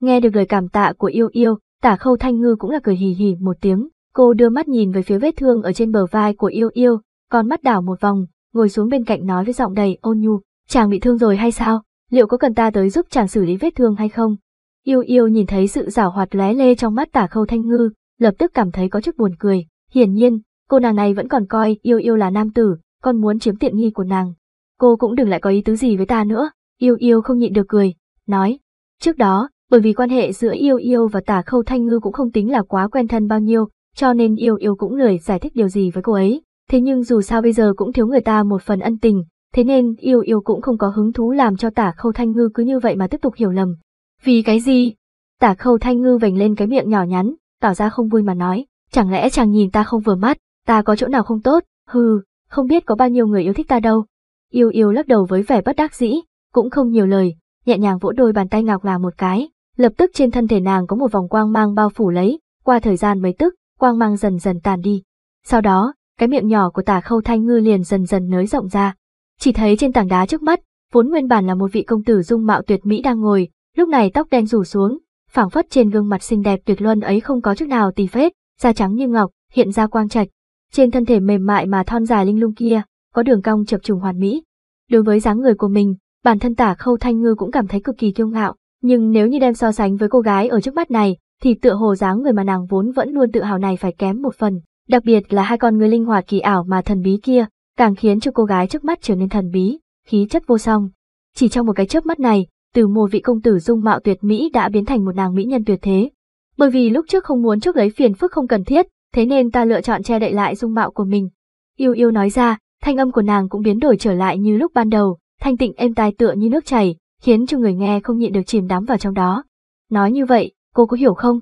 S1: Nghe được lời cảm tạ của yêu yêu, tả khâu thanh ngư cũng là cười hì hì một tiếng. Cô đưa mắt nhìn về phía vết thương ở trên bờ vai của yêu yêu, con mắt đảo một vòng, ngồi xuống bên cạnh nói với giọng đầy ôn nhu. Chàng bị thương rồi hay sao? Liệu có cần ta tới giúp chàng xử lý vết thương hay không? Yêu yêu nhìn thấy sự giảo hoạt lóe lê trong mắt tả khâu thanh ngư, lập tức cảm thấy có chút buồn cười. Hiển nhiên, cô nàng này vẫn còn coi yêu yêu là nam tử, còn muốn chiếm tiện nghi của nàng. Cô cũng đừng lại có ý tứ gì với ta nữa. Yêu yêu không nhịn được cười, nói. Trước đó, bởi vì quan hệ giữa yêu yêu và tả khâu thanh ngư cũng không tính là quá quen thân bao nhiêu, cho nên yêu yêu cũng lười giải thích điều gì với cô ấy. Thế nhưng dù sao bây giờ cũng thiếu người ta một phần ân tình, thế nên yêu yêu cũng không có hứng thú làm cho tả khâu thanh ngư cứ như vậy mà tiếp tục hiểu lầm. Vì cái gì? Tả khâu thanh ngư vành lên cái miệng nhỏ nhắn, tỏ ra không vui mà nói, chẳng lẽ chàng nhìn ta không vừa mắt, ta có chỗ nào không tốt, hừ, không biết có bao nhiêu người yêu thích ta đâu. Yêu yêu lắc đầu với vẻ bất đắc dĩ, cũng không nhiều lời, nhẹ nhàng vỗ đôi bàn tay ngọc là một cái, lập tức trên thân thể nàng có một vòng quang mang bao phủ lấy, qua thời gian mấy tức, quang mang dần dần tàn đi. Sau đó, cái miệng nhỏ của tả khâu thanh ngư liền dần dần nới rộng ra. Chỉ thấy trên tảng đá trước mắt, vốn nguyên bản là một vị công tử dung mạo tuyệt mỹ đang ngồi, lúc này tóc đen rủ xuống, phảng phất trên gương mặt xinh đẹp tuyệt luân ấy không có chút nào tì phết, da trắng như ngọc, hiện ra quang trạch. Trên thân thể mềm mại mà thon dài linh lung kia, có đường cong chập trùng hoàn mỹ. Đối với dáng người của mình, bản thân Tả Khâu Thanh Ngư cũng cảm thấy cực kỳ kiêu ngạo, nhưng nếu như đem so sánh với cô gái ở trước mắt này, thì tựa hồ dáng người mà nàng vốn vẫn luôn tự hào này phải kém một phần, đặc biệt là hai con người linh hoạt kỳ ảo mà thần bí kia, càng khiến cho cô gái trước mắt trở nên thần bí, khí chất vô song. Chỉ trong một cái chớp mắt này, từ một vị công tử dung mạo tuyệt mỹ đã biến thành một nàng mỹ nhân tuyệt thế. Bởi vì lúc trước không muốn trước lấy phiền phức không cần thiết, thế nên ta lựa chọn che đậy lại dung mạo của mình. Yêu yêu nói ra, thanh âm của nàng cũng biến đổi trở lại như lúc ban đầu, thanh tịnh êm tai tựa như nước chảy, khiến cho người nghe không nhịn được chìm đắm vào trong đó. Nói như vậy, cô có hiểu không?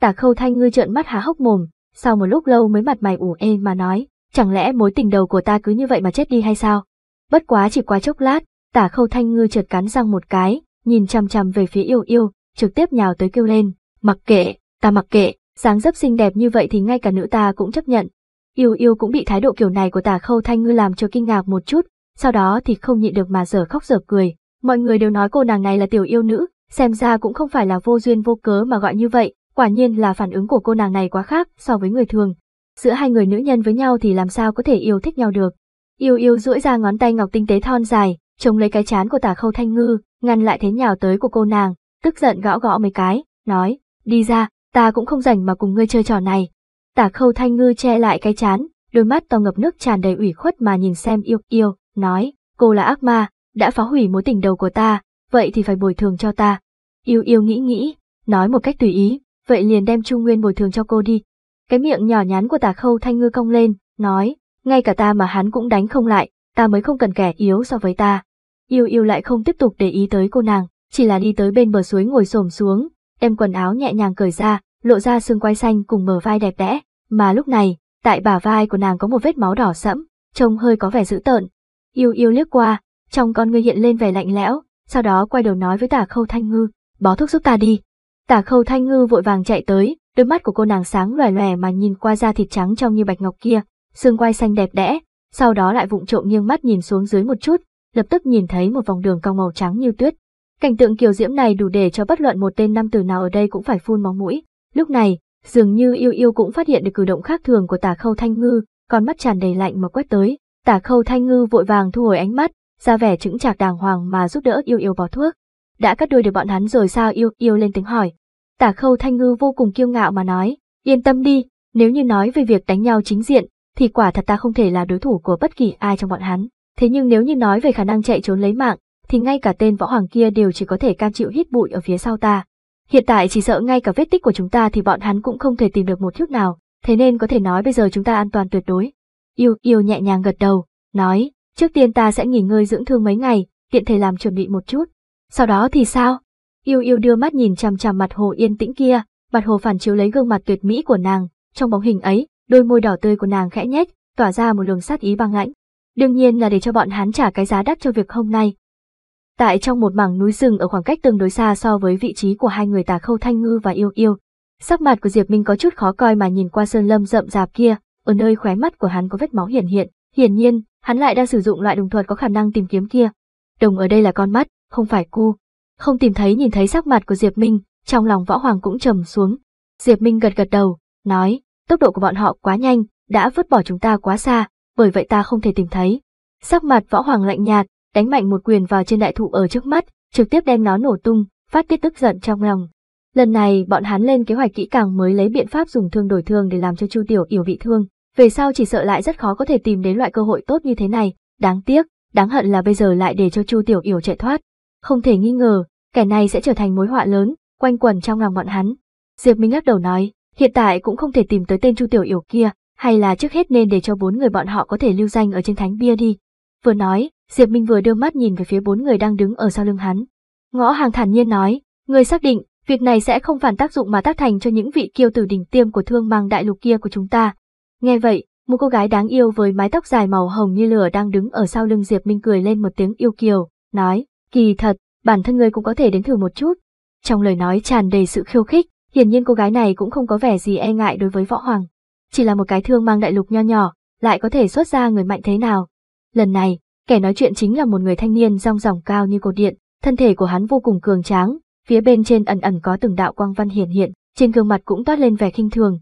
S1: Tả khâu thanh ngư trợn mắt há hốc mồm, sau một lúc lâu mới mặt mày ủ ê mà nói, chẳng lẽ mối tình đầu của ta cứ như vậy mà chết đi hay sao? Bất quá chỉ qua chốc lát, tả khâu thanh ngư trượt cắn răng một cái, nhìn chằm chằm về phía yêu yêu, trực tiếp nhào tới kêu lên, mặc kệ, ta mặc kệ, dáng dấp xinh đẹp như vậy thì ngay cả nữ ta cũng chấp nhận. Yêu yêu cũng bị thái độ kiểu này của tả khâu thanh ngư làm cho kinh ngạc một chút, sau đó thì không nhịn được mà dở khóc dở cười. Mọi người đều nói cô nàng này là tiểu yêu nữ, xem ra cũng không phải là vô duyên vô cớ mà gọi như vậy, quả nhiên là phản ứng của cô nàng này quá khác so với người thường. Giữa hai người nữ nhân với nhau thì làm sao có thể yêu thích nhau được. Yêu yêu duỗi ra ngón tay ngọc tinh tế thon dài, trông lấy cái chán của tả khâu thanh ngư, ngăn lại thế nhào tới của cô nàng, tức giận gõ gõ mấy cái, nói, đi ra, ta cũng không rảnh mà cùng ngươi chơi trò này. Tả khâu thanh ngư che lại cái chán, đôi mắt to ngập nước tràn đầy ủy khuất mà nhìn xem yêu yêu, nói, cô là ác ma, đã phá hủy mối tình đầu của ta, vậy thì phải bồi thường cho ta. Yêu yêu nghĩ nghĩ, nói một cách tùy ý, vậy liền đem Trung Nguyên bồi thường cho cô đi. Cái miệng nhỏ nhắn của tả khâu thanh ngư cong lên, nói, ngay cả ta mà hắn cũng đánh không lại, ta mới không cần kẻ yếu so với ta. Yêu yêu lại không tiếp tục để ý tới cô nàng, chỉ là đi tới bên bờ suối ngồi xổm xuống, đem quần áo nhẹ nhàng cởi ra, lộ ra xương quai xanh cùng mở vai đẹp đẽ, mà lúc này, tại bả vai của nàng có một vết máu đỏ sẫm, trông hơi có vẻ dữ tợn. Yêu yêu liếc qua, trong con ngươi hiện lên vẻ lạnh lẽo, sau đó quay đầu nói với tả khâu thanh ngư, bó thuốc giúp ta đi. Tả khâu thanh ngư vội vàng chạy tới, đôi mắt của cô nàng sáng loè loè mà nhìn qua da thịt trắng trong như bạch ngọc kia, xương quai xanh đẹp đẽ, sau đó lại vụng trộm nghiêng mắt nhìn xuống dưới một chút, lập tức nhìn thấy một vòng đường cong màu trắng như tuyết. Cảnh tượng kiều diễm này đủ để cho bất luận một tên nam tử nào ở đây cũng phải phun máu mũi. Lúc này, dường như yêu yêu cũng phát hiện được cử động khác thường của tả khâu thanh ngư, con mắt tràn đầy lạnh mà quét tới. Tả khâu thanh ngư vội vàng thu hồi ánh mắt, ra vẻ chững chạc đàng hoàng mà giúp đỡ yêu yêu bỏ thuốc. Đã cắt đuôi được bọn hắn rồi sao yêu yêu lên tiếng hỏi. Tả khâu thanh ngư vô cùng kiêu ngạo mà nói, yên tâm đi, nếu như nói về việc đánh nhau chính diện, thì quả thật ta không thể là đối thủ của bất kỳ ai trong bọn hắn. Thế nhưng nếu như nói về khả năng chạy trốn lấy mạng, thì ngay cả tên võ hoàng kia đều chỉ có thể can chịu hít bụi ở phía sau ta. Hiện tại chỉ sợ ngay cả vết tích của chúng ta thì bọn hắn cũng không thể tìm được một chút nào, thế nên có thể nói bây giờ chúng ta an toàn tuyệt đối. Yêu, yêu nhẹ nhàng gật đầu, nói, trước tiên ta sẽ nghỉ ngơi dưỡng thương mấy ngày, tiện thể làm chuẩn bị một chút. Sau đó thì sao? Yêu yêu đưa mắt nhìn chằm chằm mặt hồ yên tĩnh kia, mặt hồ phản chiếu lấy gương mặt tuyệt mỹ của nàng, trong bóng hình ấy, đôi môi đỏ tươi của nàng khẽ nhếch, tỏa ra một luồng sát ý băng lãnh. Đương nhiên là để cho bọn hắn trả cái giá đắt cho việc hôm nay. Tại trong một mảng núi rừng ở khoảng cách tương đối xa so với vị trí của hai người Tà Khâu Thanh Ngư và Yêu Yêu, sắc mặt của Diệp Minh có chút khó coi mà nhìn qua sơn lâm rậm rạp kia, ở nơi khóe mắt của hắn có vết máu hiển hiện, hiển nhiên, hắn lại đang sử dụng loại đồng thuật có khả năng tìm kiếm kia. Đồng ở đây là con mắt, không phải cu. Không tìm thấy nhìn thấy sắc mặt của Diệp Minh, trong lòng võ hoàng cũng trầm xuống. Diệp Minh gật gật đầu, nói, Tốc độ của bọn họ quá nhanh, đã vứt bỏ chúng ta quá xa, bởi vậy ta không thể tìm thấy. Sắc mặt võ hoàng lạnh nhạt, đánh mạnh một quyền vào trên đại thụ ở trước mắt, trực tiếp đem nó nổ tung, phát tiết tức giận trong lòng. Lần này bọn hắn lên kế hoạch kỹ càng mới lấy biện pháp dùng thương đổi thương để làm cho Chu Tiểu Yểu bị thương, về sau chỉ sợ lại rất khó có thể tìm đến loại cơ hội tốt như thế này, đáng tiếc, đáng hận là bây giờ lại để cho Chu Tiểu Yểu chạy thoát. Không thể nghi ngờ, kẻ này sẽ trở thành mối họa lớn, quanh quẩn trong lòng bọn hắn. Diệp Minh lắc đầu nói, Hiện tại cũng không thể tìm tới tên Chu Tiểu Yểu kia, hay là trước hết nên để cho bốn người bọn họ có thể lưu danh ở trên thánh bia đi. Vừa nói, Diệp Minh vừa đưa mắt nhìn về phía bốn người đang đứng ở sau lưng hắn. Ngõ hàng thản nhiên nói, người xác định, việc này sẽ không phản tác dụng mà tác thành cho những vị kiêu tử đỉnh tiêm của thương mang đại lục kia của chúng ta. Nghe vậy, một cô gái đáng yêu với mái tóc dài màu hồng như lửa đang đứng ở sau lưng Diệp Minh cười lên một tiếng yêu kiều, nói, kỳ thật, bản thân ngươi cũng có thể đến thử một chút. Trong lời nói tràn đầy sự khiêu khích, Hiển nhiên cô gái này cũng không có vẻ gì e ngại đối với võ hoàng. Chỉ là một cái thương mang đại lục nho nhỏ, lại có thể xuất ra người mạnh thế nào. Lần này, kẻ nói chuyện chính là một người thanh niên rong ròng cao như cột điện, thân thể của hắn vô cùng cường tráng, phía bên trên ẩn ẩn có từng đạo quang văn hiển hiện, trên gương mặt cũng toát lên vẻ khinh thường.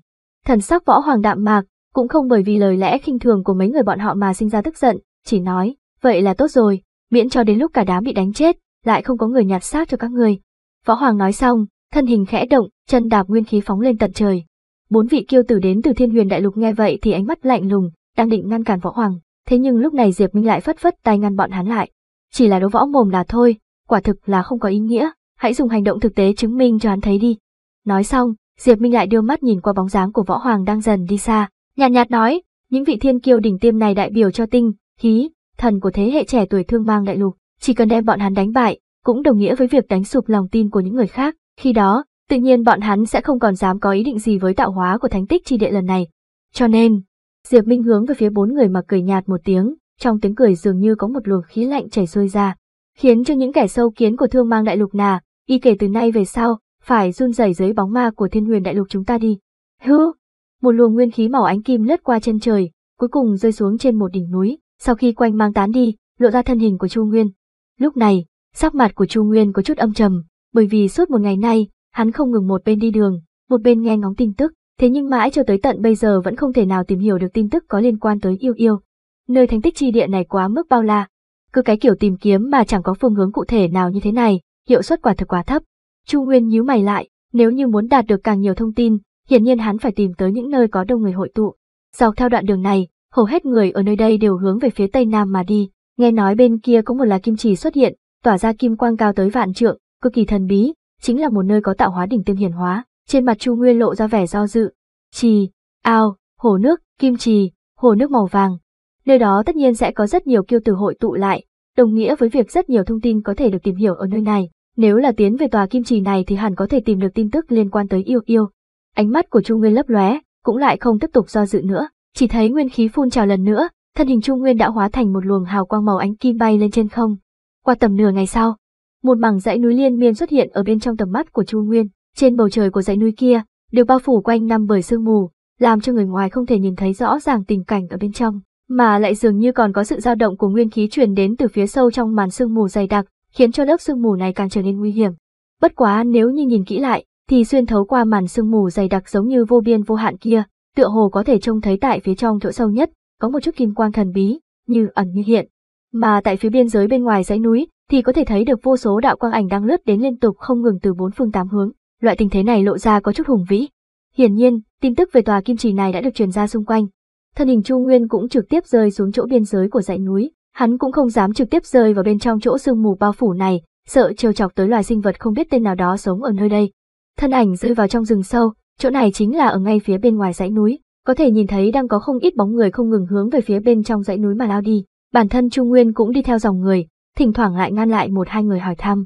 S1: Thần sắc võ hoàng đạm mạc, cũng không bởi vì lời lẽ khinh thường của mấy người bọn họ mà sinh ra tức giận, chỉ nói, vậy là tốt rồi, miễn cho đến lúc cả đám bị đánh chết, lại không có người nhặt xác cho các ngươi. Võ hoàng nói xong, thân hình khẽ động, chân đạp nguyên khí phóng lên tận trời. Bốn vị kiêu tử đến từ Thiên Huyền Đại Lục nghe vậy thì ánh mắt lạnh lùng, đang định ngăn cản Võ Hoàng, thế nhưng lúc này Diệp Minh lại phất phất tay ngăn bọn hắn lại. Chỉ là đấu võ mồm là thôi, quả thực là không có ý nghĩa, hãy dùng hành động thực tế chứng minh cho hắn thấy đi. Nói xong, Diệp Minh lại đưa mắt nhìn qua bóng dáng của Võ Hoàng đang dần đi xa, nhàn nhạt, nhạt nói, những vị thiên kiêu đỉnh tiêm này đại biểu cho tinh, khí, thần của thế hệ trẻ tuổi thương mang đại lục, chỉ cần đem bọn hắn đánh bại, cũng đồng nghĩa với việc đánh sụp lòng tin của những người khác. Khi đó, tự nhiên bọn hắn sẽ không còn dám có ý định gì với tạo hóa của thánh tích chi địa lần này. Cho nên, Diệp Minh hướng về phía bốn người mà cười nhạt một tiếng, trong tiếng cười dường như có một luồng khí lạnh chảy xuôi ra, khiến cho những kẻ sâu kiến của thương mang đại lục nà, y kể từ nay về sau, phải run rẩy dưới bóng ma của thiên huyền đại lục chúng ta đi. Hứ! Một luồng nguyên khí màu ánh kim lướt qua chân trời, cuối cùng rơi xuống trên một đỉnh núi, sau khi quanh mang tán đi, lộ ra thân hình của Chu Nguyên. Lúc này, sắc mặt của Chu Nguyên có chút âm trầm, bởi vì suốt một ngày nay, hắn không ngừng một bên đi đường, một bên nghe ngóng tin tức, thế nhưng mãi cho tới tận bây giờ vẫn không thể nào tìm hiểu được tin tức có liên quan tới yêu yêu. Nơi thành tích chi địa này quá mức bao la, cứ cái kiểu tìm kiếm mà chẳng có phương hướng cụ thể nào như thế này, hiệu suất quả thực quá thấp. Chu Nguyên nhíu mày lại, nếu như muốn đạt được càng nhiều thông tin, hiển nhiên hắn phải tìm tới những nơi có đông người hội tụ. Dọc theo đoạn đường này, hầu hết người ở nơi đây đều hướng về phía tây nam mà đi, nghe nói bên kia có một là kim chỉ xuất hiện, tỏa ra kim quang cao tới vạn trượng, cực kỳ thần bí, chính là một nơi có tạo hóa đỉnh tiêm hiển hóa, trên mặt Chu Nguyên lộ ra vẻ do dự. Trì, ao, hồ nước, kim trì, hồ nước màu vàng. Nơi đó tất nhiên sẽ có rất nhiều kiêu tử hội tụ lại, đồng nghĩa với việc rất nhiều thông tin có thể được tìm hiểu ở nơi này. Nếu là tiến về tòa kim trì này thì hẳn có thể tìm được tin tức liên quan tới yêu yêu. Ánh mắt của Chu Nguyên lấp lóe, cũng lại không tiếp tục do dự nữa, chỉ thấy nguyên khí phun trào lần nữa, thân hình Chu Nguyên đã hóa thành một luồng hào quang màu ánh kim bay lên trên không. Qua tầm nửa ngày sau, một mảng dãy núi liên miên xuất hiện ở bên trong tầm mắt của Chu Nguyên. Trên bầu trời của dãy núi kia, đều bao phủ quanh năm bởi sương mù, làm cho người ngoài không thể nhìn thấy rõ ràng tình cảnh ở bên trong, mà lại dường như còn có sự dao động của nguyên khí truyền đến từ phía sâu trong màn sương mù dày đặc, khiến cho lớp sương mù này càng trở nên nguy hiểm. Bất quá nếu như nhìn kỹ lại, thì xuyên thấu qua màn sương mù dày đặc giống như vô biên vô hạn kia, tựa hồ có thể trông thấy tại phía trong chỗ sâu nhất, có một chút kim quang thần bí, như ẩn như hiện. Mà tại phía biên giới bên ngoài dãy núi, thì có thể thấy được vô số đạo quang ảnh đang lướt đến liên tục không ngừng từ bốn phương tám hướng, loại tình thế này lộ ra có chút hùng vĩ. Hiển nhiên, tin tức về tòa kim trì này đã được truyền ra xung quanh. Thân hình Chu Nguyên cũng trực tiếp rơi xuống chỗ biên giới của dãy núi, hắn cũng không dám trực tiếp rơi vào bên trong chỗ sương mù bao phủ này, sợ trêu chọc tới loài sinh vật không biết tên nào đó sống ở nơi đây. Thân ảnh rơi vào trong rừng sâu, chỗ này chính là ở ngay phía bên ngoài dãy núi, có thể nhìn thấy đang có không ít bóng người không ngừng hướng về phía bên trong dãy núi mà lao đi. Bản thân Chu Nguyên cũng đi theo dòng người, thỉnh thoảng lại ngăn lại một hai người hỏi thăm.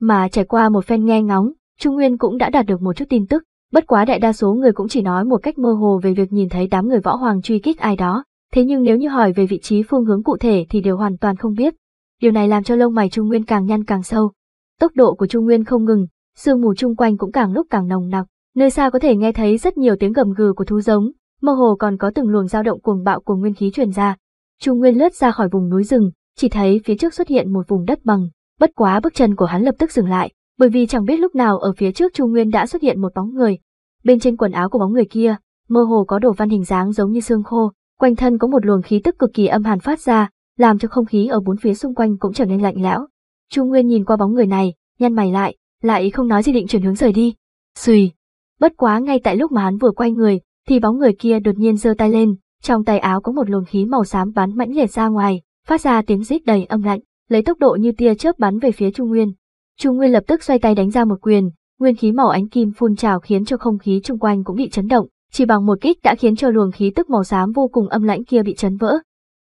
S1: Mà trải qua một phen nghe ngóng, Trung Nguyên cũng đã đạt được một chút tin tức, bất quá đại đa số người cũng chỉ nói một cách mơ hồ về việc nhìn thấy đám người võ hoàng truy kích ai đó, thế nhưng nếu như hỏi về vị trí phương hướng cụ thể thì đều hoàn toàn không biết. Điều này làm cho lông mày Trung Nguyên càng nhăn càng sâu. Tốc độ của Trung Nguyên không ngừng, sương mù chung quanh cũng càng lúc càng nồng nặc, nơi xa có thể nghe thấy rất nhiều tiếng gầm gừ của thú giống, mơ hồ còn có từng luồng dao động cuồng bạo của nguyên khí truyền ra. Trung Nguyên lướt ra khỏi vùng núi rừng, chỉ thấy phía trước xuất hiện một vùng đất bằng, bất quá bước chân của hắn lập tức dừng lại, bởi vì chẳng biết lúc nào ở phía trước Chu Nguyên đã xuất hiện một bóng người. Bên trên quần áo của bóng người kia, mơ hồ có đồ văn hình dáng giống như xương khô, quanh thân có một luồng khí tức cực kỳ âm hàn phát ra, làm cho không khí ở bốn phía xung quanh cũng trở nên lạnh lẽo. Chu Nguyên nhìn qua bóng người này, nhăn mày lại, lại không nói gì định chuyển hướng rời đi. Xùi. Bất quá ngay tại lúc mà hắn vừa quay người, thì bóng người kia đột nhiên giơ tay lên, trong tay áo có một luồng khí màu xám bắn mãnh liệt ra ngoài, phát ra tiếng rít đầy âm lạnh, lấy tốc độ như tia chớp bắn về phía Trung Nguyên. Trung Nguyên lập tức xoay tay đánh ra một quyền, nguyên khí màu ánh kim phun trào khiến cho không khí xung quanh cũng bị chấn động, chỉ bằng một kích đã khiến cho luồng khí tức màu xám vô cùng âm lãnh kia bị chấn vỡ.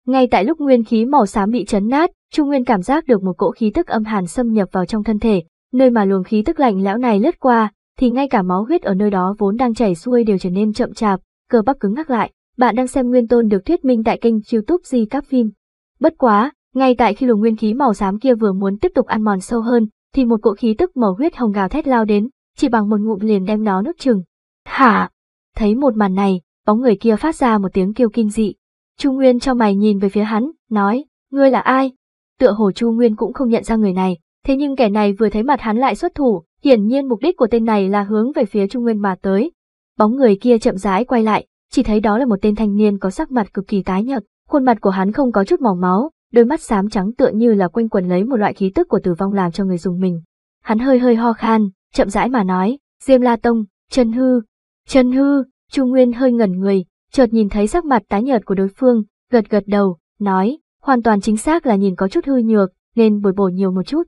S1: Ngay tại lúc nguyên khí màu xám bị chấn nát, Trung Nguyên cảm giác được một cỗ khí tức âm hàn xâm nhập vào trong thân thể, nơi mà luồng khí tức lạnh lẽo này lướt qua, thì ngay cả máu huyết ở nơi đó vốn đang chảy xuôi đều trở nên chậm chạp, cơ bắp cứng ngắc lại. Bạn đang xem Nguyên Tôn được thuyết minh tại kênh YouTube Di Các Phim. Bất quá, ngay tại khi luồng nguyên khí màu xám kia vừa muốn tiếp tục ăn mòn sâu hơn, thì một cỗ khí tức màu huyết hồng gào thét lao đến, chỉ bằng một ngụm liền đem nó nước chừng. Hả? Thấy một màn này, bóng người kia phát ra một tiếng kêu kinh dị. Chu Nguyên cho mày nhìn về phía hắn, nói, ngươi là ai? Tựa hồ Chu Nguyên cũng không nhận ra người này, thế nhưng kẻ này vừa thấy mặt hắn lại xuất thủ, hiển nhiên mục đích của tên này là hướng về phía Chu Nguyên mà tới. Bóng người kia chậm rãi quay lại, chỉ thấy đó là một tên thanh niên có sắc mặt cực kỳ tái nhợt, Khuôn mặt của hắn không có chút màu máu, đôi mắt xám trắng tựa như là quanh quần lấy một loại khí tức của tử vong làm cho người dùng mình. Hắn hơi hơi ho khan, chậm rãi mà nói, Diêm La Tông, Trần Hư. Trần Hư, Chu Nguyên hơi ngẩn người, chợt nhìn thấy sắc mặt tái nhợt của đối phương, gật gật đầu, nói, hoàn toàn chính xác là nhìn có chút hư nhược, nên bồi bổ nhiều một chút.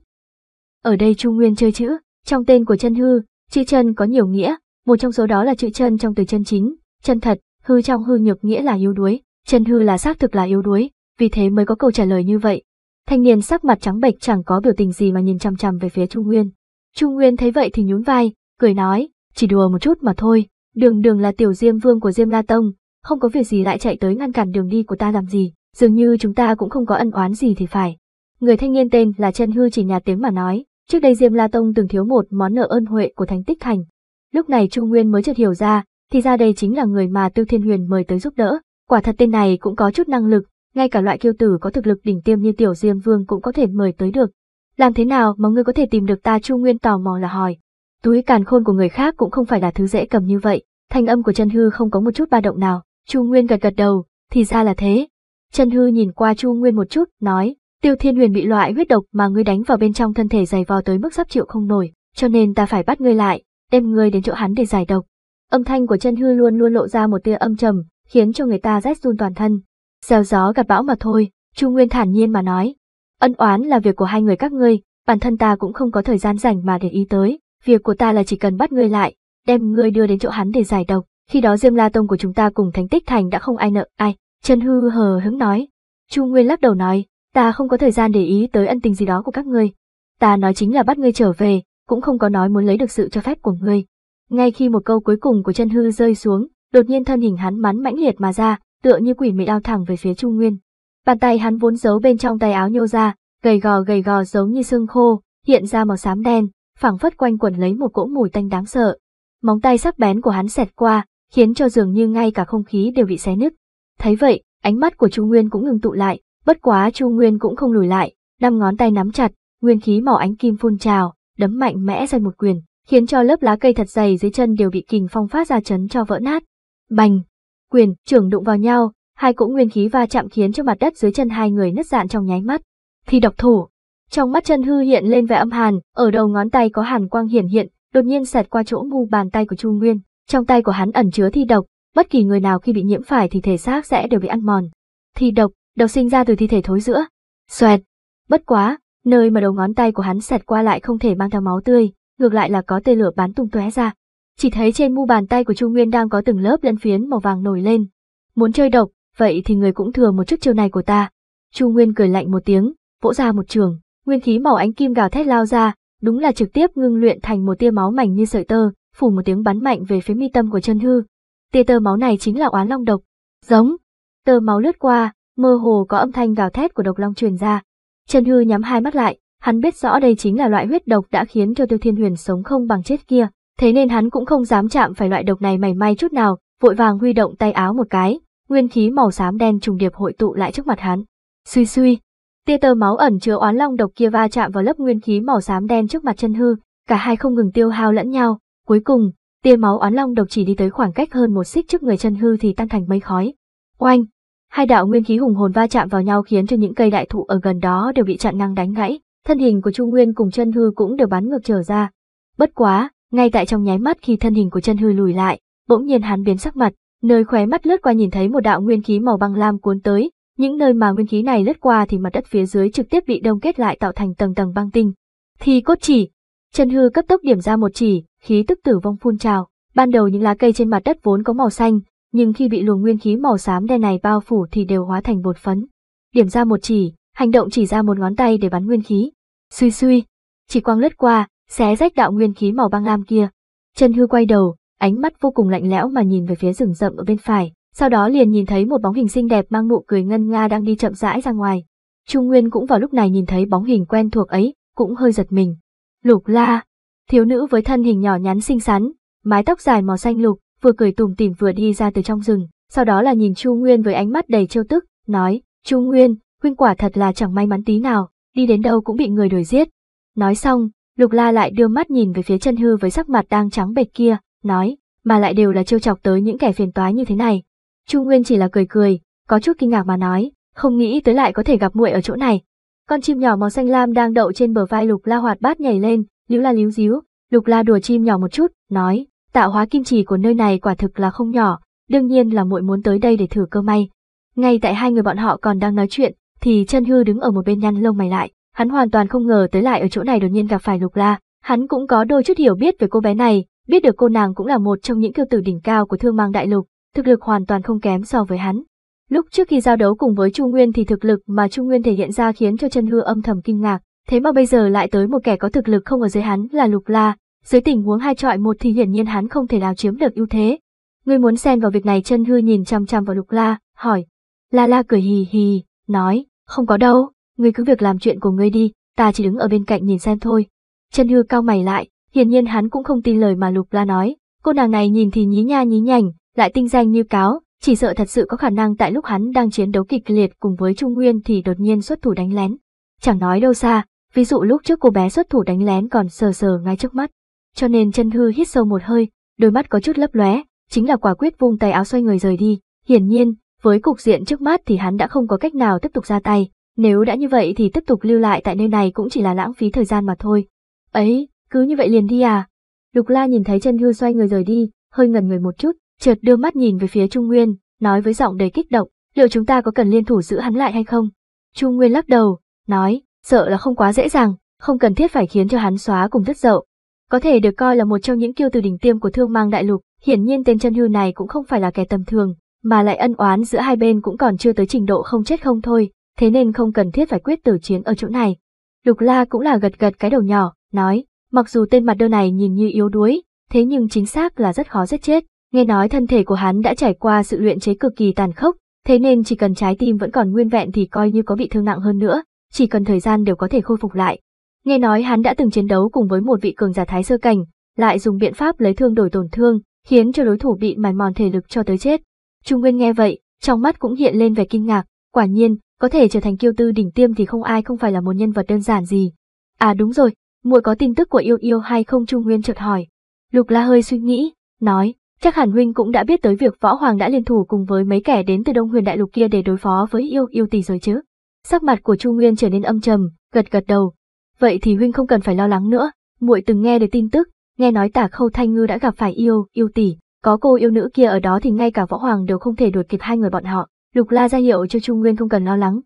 S1: Ở đây Chu Nguyên chơi chữ, trong tên của chân hư, chữ chân có nhiều nghĩa, một trong số đó là chữ chân trong từ chân chính, chân thật, hư trong hư nhược nghĩa là yếu đuối. Trần Hư là xác thực là yếu đuối, vì thế mới có câu trả lời như vậy. Thanh niên sắc mặt trắng bệch chẳng có biểu tình gì mà nhìn chằm chằm về phía Trung Nguyên. Trung Nguyên thấy vậy thì nhún vai, cười nói, chỉ đùa một chút mà thôi, đường đường là tiểu diêm vương của Diêm La Tông, không có việc gì lại chạy tới ngăn cản đường đi của ta làm gì, dường như chúng ta cũng không có ân oán gì thì phải. Người thanh niên tên là Trần Hư chỉ nhạt tiếng mà nói, trước đây Diêm La Tông từng thiếu một món nợ ơn huệ của Thánh Tích Thành. Lúc này Trung Nguyên mới chợt hiểu ra, thì ra đây chính là người mà Tiêu Thiên Huyền mời tới giúp đỡ, Quả thật tên này cũng có chút năng lực, ngay cả loại kiêu tử có thực lực đỉnh tiêm như tiểu Diêm Vương cũng có thể mời tới được. Làm thế nào mà ngươi có thể tìm được ta Chu Nguyên tò mò là hỏi. Túi càn khôn của người khác cũng không phải là thứ dễ cầm như vậy, thanh âm của Trần Hư không có một chút ba động nào, Chu Nguyên gật gật đầu, thì ra là thế. Trần Hư nhìn qua Chu Nguyên một chút, nói, Tiêu Thiên Huyền bị loại huyết độc mà ngươi đánh vào bên trong thân thể dày vò tới mức sắp chịu không nổi, cho nên ta phải bắt ngươi lại, đem ngươi đến chỗ hắn để giải độc. Âm thanh của Trần Hư luôn luôn lộ ra một tia âm trầm, khiến cho người ta rét run toàn thân. Gieo gió gặt bão mà thôi, Chu Nguyên thản nhiên mà nói. Ân oán là việc của hai người các ngươi, bản thân ta cũng không có thời gian rảnh mà để ý tới, việc của ta là chỉ cần bắt ngươi lại, đem ngươi đưa đến chỗ hắn để giải độc, khi đó Diêm La Tông của chúng ta cùng Thánh Tích Thành đã không ai nợ ai, Trần Hư hờ hứng nói. Chu Nguyên lắc đầu nói, ta không có thời gian để ý tới ân tình gì đó của các ngươi. Ta nói chính là bắt ngươi trở về, cũng không có nói muốn lấy được sự cho phép của ngươi. Ngay khi một câu cuối cùng của Trần Hư rơi xuống, Đột nhiên thân hình hắn mắn mãnh liệt mà ra, tựa như quỷ mị lao thẳng về phía Trung Nguyên. Bàn tay hắn vốn giấu bên trong tay áo nhô ra, gầy gò gầy gò giống như xương khô, hiện ra màu xám đen, phẳng phất quanh quẩn lấy một cỗ mùi tanh đáng sợ. Móng tay sắc bén của hắn xẹt qua, khiến cho dường như ngay cả không khí đều bị xé nứt. Thấy vậy, ánh mắt của Chu Nguyên cũng ngừng tụ lại, bất quá Chu Nguyên cũng không lùi lại, năm ngón tay nắm chặt, nguyên khí màu ánh kim phun trào, đấm mạnh mẽ ra một quyền, khiến cho lớp lá cây thật dày dưới chân đều bị kình phong phát ra chấn cho vỡ nát. Bành, quyền, trưởng đụng vào nhau, hai cỗ nguyên khí va chạm khiến cho mặt đất dưới chân hai người nứt dạn trong nháy mắt. Thì độc thủ. Trong mắt chân hư hiện lên vẻ âm hàn, ở đầu ngón tay có hàn quang hiển hiện, đột nhiên xẹt qua chỗ ngu bàn tay của Chu Nguyên. Trong tay của hắn ẩn chứa thi độc, bất kỳ người nào khi bị nhiễm phải thì thể xác sẽ đều bị ăn mòn. Thi độc, độc sinh ra từ thi thể thối giữa. Xoẹt. Bất quá, nơi mà đầu ngón tay của hắn xẹt qua lại không thể mang theo máu tươi, ngược lại là có tê lửa bắn tung tóe ra. Chỉ thấy trên mu bàn tay của Chu Nguyên đang có từng lớp lân phiến màu vàng nổi lên. Muốn chơi độc, vậy thì người cũng thừa một chiếc chiêu này của ta. Chu Nguyên cười lạnh một tiếng, vỗ ra một trường, nguyên khí màu ánh kim gào thét lao ra, đúng là trực tiếp ngưng luyện thành một tia máu mảnh như sợi tơ, phủ một tiếng bắn mạnh về phía mi tâm của chân hư. Tia tơ máu này chính là oán long độc. Giống. Tơ máu lướt qua, mơ hồ có âm thanh gào thét của độc long truyền ra. Chân hư nhắm hai mắt lại, hắn biết rõ đây chính là loại huyết độc đã khiến cho Tiêu Thiên Huyền sống không bằng chết kia thế nên hắn cũng không dám chạm phải loại độc này mảy may chút nào, vội vàng huy động tay áo một cái, nguyên khí màu xám đen trùng điệp hội tụ lại trước mặt hắn. Suy suy, tia tơ máu ẩn chứa oán long độc kia va chạm vào lớp nguyên khí màu xám đen trước mặt chân hư, cả hai không ngừng tiêu hao lẫn nhau, cuối cùng, tia máu oán long độc chỉ đi tới khoảng cách hơn một xích trước người chân hư thì tan thành mây khói. Oanh, hai đạo nguyên khí hùng hồn va chạm vào nhau khiến cho những cây đại thụ ở gần đó đều bị chặn ngang đánh gãy, thân hình của Chu Nguyên cùng chân hư cũng đều bắn ngược trở ra. Bất quá, ngay tại trong nháy mắt khi thân hình của chân hư lùi lại, bỗng nhiên hắn biến sắc mặt, nơi khóe mắt lướt qua nhìn thấy một đạo nguyên khí màu băng lam cuốn tới, những nơi mà nguyên khí này lướt qua thì mặt đất phía dưới trực tiếp bị đông kết lại tạo thành tầng tầng băng tinh. Thì cốt chỉ, chân hư cấp tốc điểm ra một chỉ, khí tức tử vong phun trào, ban đầu những lá cây trên mặt đất vốn có màu xanh, nhưng khi bị luồng nguyên khí màu xám đen này bao phủ thì đều hóa thành bột phấn. Điểm ra một chỉ, hành động chỉ ra một ngón tay để bắn nguyên khí. Suy suy, chỉ quang lướt qua, xé rách đạo nguyên khí màu băng lam kia. Trần Hư quay đầu, ánh mắt vô cùng lạnh lẽo mà nhìn về phía rừng rậm ở bên phải, sau đó liền nhìn thấy một bóng hình xinh đẹp mang nụ cười ngân nga đang đi chậm rãi ra ngoài. Trung Nguyên cũng vào lúc này nhìn thấy bóng hình quen thuộc ấy, cũng hơi giật mình. Lục La, thiếu nữ với thân hình nhỏ nhắn xinh xắn, mái tóc dài màu xanh lục, vừa cười tùm tìm vừa đi ra từ trong rừng, sau đó là nhìn Chu Nguyên với ánh mắt đầy trêu tức, nói, Chu Nguyên, huynh quả thật là chẳng may mắn tí nào, đi đến đâu cũng bị người đuổi giết. Nói xong, Lục La lại đưa mắt nhìn về phía chân hư với sắc mặt đang trắng bệch kia, nói, mà lại đều là trêu chọc tới những kẻ phiền toái như thế này. Chu Nguyên chỉ là cười cười, có chút kinh ngạc mà nói, không nghĩ tới lại có thể gặp muội ở chỗ này. Con chim nhỏ màu xanh lam đang đậu trên bờ vai Lục La hoạt bát nhảy lên, líu la líu díu, Lục La đùa chim nhỏ một chút, nói, tạo hóa kim chỉ của nơi này quả thực là không nhỏ, đương nhiên là muội muốn tới đây để thử cơ may. Ngay tại hai người bọn họ còn đang nói chuyện, thì chân hư đứng ở một bên nhăn lông mày lại. Hắn hoàn toàn không ngờ tới lại ở chỗ này đột nhiên gặp phải Lục La, hắn cũng có đôi chút hiểu biết về cô bé này, biết được cô nàng cũng là một trong những kiêu tử đỉnh cao của Thương Mang Đại Lục, thực lực hoàn toàn không kém so với hắn. Lúc trước khi giao đấu cùng với Chu Nguyên thì thực lực mà Chu Nguyên thể hiện ra khiến cho chân hư âm thầm kinh ngạc, thế mà bây giờ lại tới một kẻ có thực lực không ở dưới hắn là Lục La, dưới tình huống hai trọi một thì hiển nhiên hắn không thể nào chiếm được ưu thế. Ngươi muốn xen vào việc này chân hư nhìn chăm chăm vào Lục La, hỏi. La La cười hì hì, nói, không có đâu, ngươi cứ việc làm chuyện của ngươi đi, ta chỉ đứng ở bên cạnh nhìn xem thôi. chân Hư cao mày lại, hiển nhiên hắn cũng không tin lời mà Lục La nói, cô nàng này nhìn thì nhí nha nhí nhảnh, lại tinh danh như cáo, chỉ sợ thật sự có khả năng tại lúc hắn đang chiến đấu kịch liệt cùng với Trung Nguyên thì đột nhiên xuất thủ đánh lén. Chẳng nói đâu xa, ví dụ lúc trước cô bé xuất thủ đánh lén còn sờ sờ ngay trước mắt. Cho nên chân Hư hít sâu một hơi, đôi mắt có chút lấp lóe, chính là quả quyết vung tay áo xoay người rời đi, hiển nhiên, với cục diện trước mắt thì hắn đã không có cách nào tiếp tục ra tay, nếu đã như vậy thì tiếp tục lưu lại tại nơi này cũng chỉ là lãng phí thời gian mà thôi. Ấy, cứ như vậy liền đi à? Lục La nhìn thấy chân hư xoay người rời đi, hơi ngẩn người một chút, chợt đưa mắt nhìn về phía Trung Nguyên, nói với giọng đầy kích động, liệu chúng ta có cần liên thủ giữ hắn lại hay không? Trung Nguyên lắc đầu, nói, sợ là không quá dễ dàng, không cần thiết phải khiến cho hắn xóa cùng rất dậu. Có thể được coi là một trong những kiêu từ đỉnh tiêm của thương mang đại lục, hiển nhiên tên chân hư này cũng không phải là kẻ tầm thường, mà lại ân oán giữa hai bên cũng còn chưa tới trình độ không chết không thôi, thế nên không cần thiết phải quyết tử chiến ở chỗ này. Lục La cũng là gật gật cái đầu nhỏ, nói, mặc dù tên mặt đơ này nhìn như yếu đuối, thế nhưng chính xác là rất khó giết chết. Nghe nói thân thể của hắn đã trải qua sự luyện chế cực kỳ tàn khốc, thế nên chỉ cần trái tim vẫn còn nguyên vẹn thì coi như có bị thương nặng hơn nữa, chỉ cần thời gian đều có thể khôi phục lại. Nghe nói hắn đã từng chiến đấu cùng với một vị cường giả thái sơ cảnh, lại dùng biện pháp lấy thương đổi tổn thương, khiến cho đối thủ bị mài mòn thể lực cho tới chết. Trung Nguyên nghe vậy, trong mắt cũng hiện lên vẻ kinh ngạc, quả nhiên, có thể trở thành kiêu tư đỉnh tiêm thì không ai không phải là một nhân vật đơn giản gì. À đúng rồi, muội có tin tức của yêu yêu hay không Trung Nguyên chợt hỏi. Lục La hơi suy nghĩ, nói, chắc hẳn huynh cũng đã biết tới việc võ hoàng đã liên thủ cùng với mấy kẻ đến từ Đông Huyền Đại Lục kia để đối phó với yêu yêu tỷ rồi chứ. Sắc mặt của Trung Nguyên trở nên âm trầm, gật gật đầu. Vậy thì huynh không cần phải lo lắng nữa, muội từng nghe được tin tức, nghe nói Tả Khâu Thanh Ngư đã gặp phải yêu, yêu tỷ, có cô yêu nữ kia ở đó thì ngay cả võ hoàng đều không thể đuổi kịp hai người bọn họ. Lục La ra hiệu cho Trung Nguyên không cần lo lắng.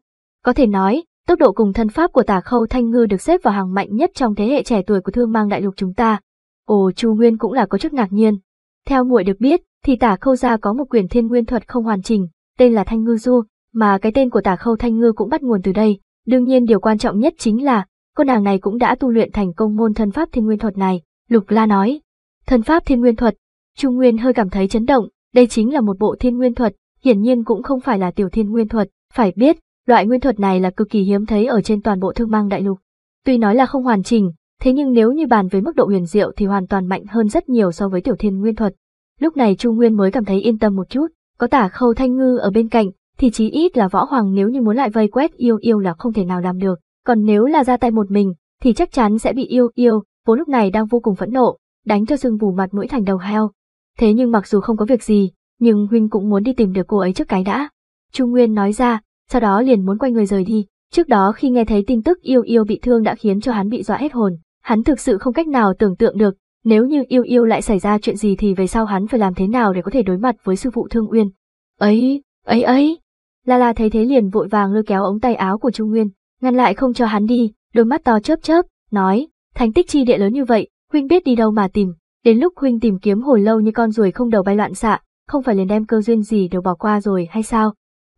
S1: Có thể nói, tốc độ cùng thân pháp của Tả Khâu Thanh Ngư được xếp vào hàng mạnh nhất trong thế hệ trẻ tuổi của Thương Mang Đại Lục chúng ta. Ồ, Chu Nguyên cũng là có chút ngạc nhiên. Theo muội được biết, thì Tả Khâu gia có một quyển Thiên Nguyên thuật không hoàn chỉnh, tên là Thanh Ngư Du, mà cái tên của Tả Khâu Thanh Ngư cũng bắt nguồn từ đây. Đương nhiên điều quan trọng nhất chính là, cô nàng này cũng đã tu luyện thành công môn thân pháp Thiên Nguyên thuật này, Lục La nói. Thân pháp Thiên Nguyên thuật, Trung Nguyên hơi cảm thấy chấn động, đây chính là một bộ Thiên Nguyên thuật hiển nhiên cũng không phải là tiểu thiên nguyên thuật, phải biết, loại nguyên thuật này là cực kỳ hiếm thấy ở trên toàn bộ thương mang đại lục. Tuy nói là không hoàn chỉnh, thế nhưng nếu như bàn với mức độ huyền diệu thì hoàn toàn mạnh hơn rất nhiều so với tiểu thiên nguyên thuật. Lúc này Chu Nguyên mới cảm thấy yên tâm một chút, có tả khâu thanh ngư ở bên cạnh, thì chí ít là võ hoàng nếu như muốn lại vây quét yêu yêu là không thể nào làm được, còn nếu là ra tay một mình, thì chắc chắn sẽ bị yêu yêu, vốn lúc này đang vô cùng phẫn nộ, đánh cho sưng vù mặt mũi thành đầu heo. Thế nhưng mặc dù không có việc gì, nhưng huynh cũng muốn đi tìm được cô ấy trước cái đã. trung Nguyên nói ra, sau đó liền muốn quay người rời đi. Trước đó khi nghe thấy tin tức yêu yêu bị thương đã khiến cho hắn bị dọa hết hồn, hắn thực sự không cách nào tưởng tượng được, nếu như yêu yêu lại xảy ra chuyện gì thì về sau hắn phải làm thế nào để có thể đối mặt với sư phụ thương uyên. Ấy, ấy ấy. La La thấy thế liền vội vàng lôi kéo ống tay áo của Trung Nguyên, ngăn lại không cho hắn đi, đôi mắt to chớp chớp, nói, thành tích chi địa lớn như vậy, huynh biết đi đâu mà tìm, đến lúc huynh tìm kiếm hồi lâu như con ruồi không đầu bay loạn xạ, không phải liền đem cơ duyên gì đều bỏ qua rồi hay sao?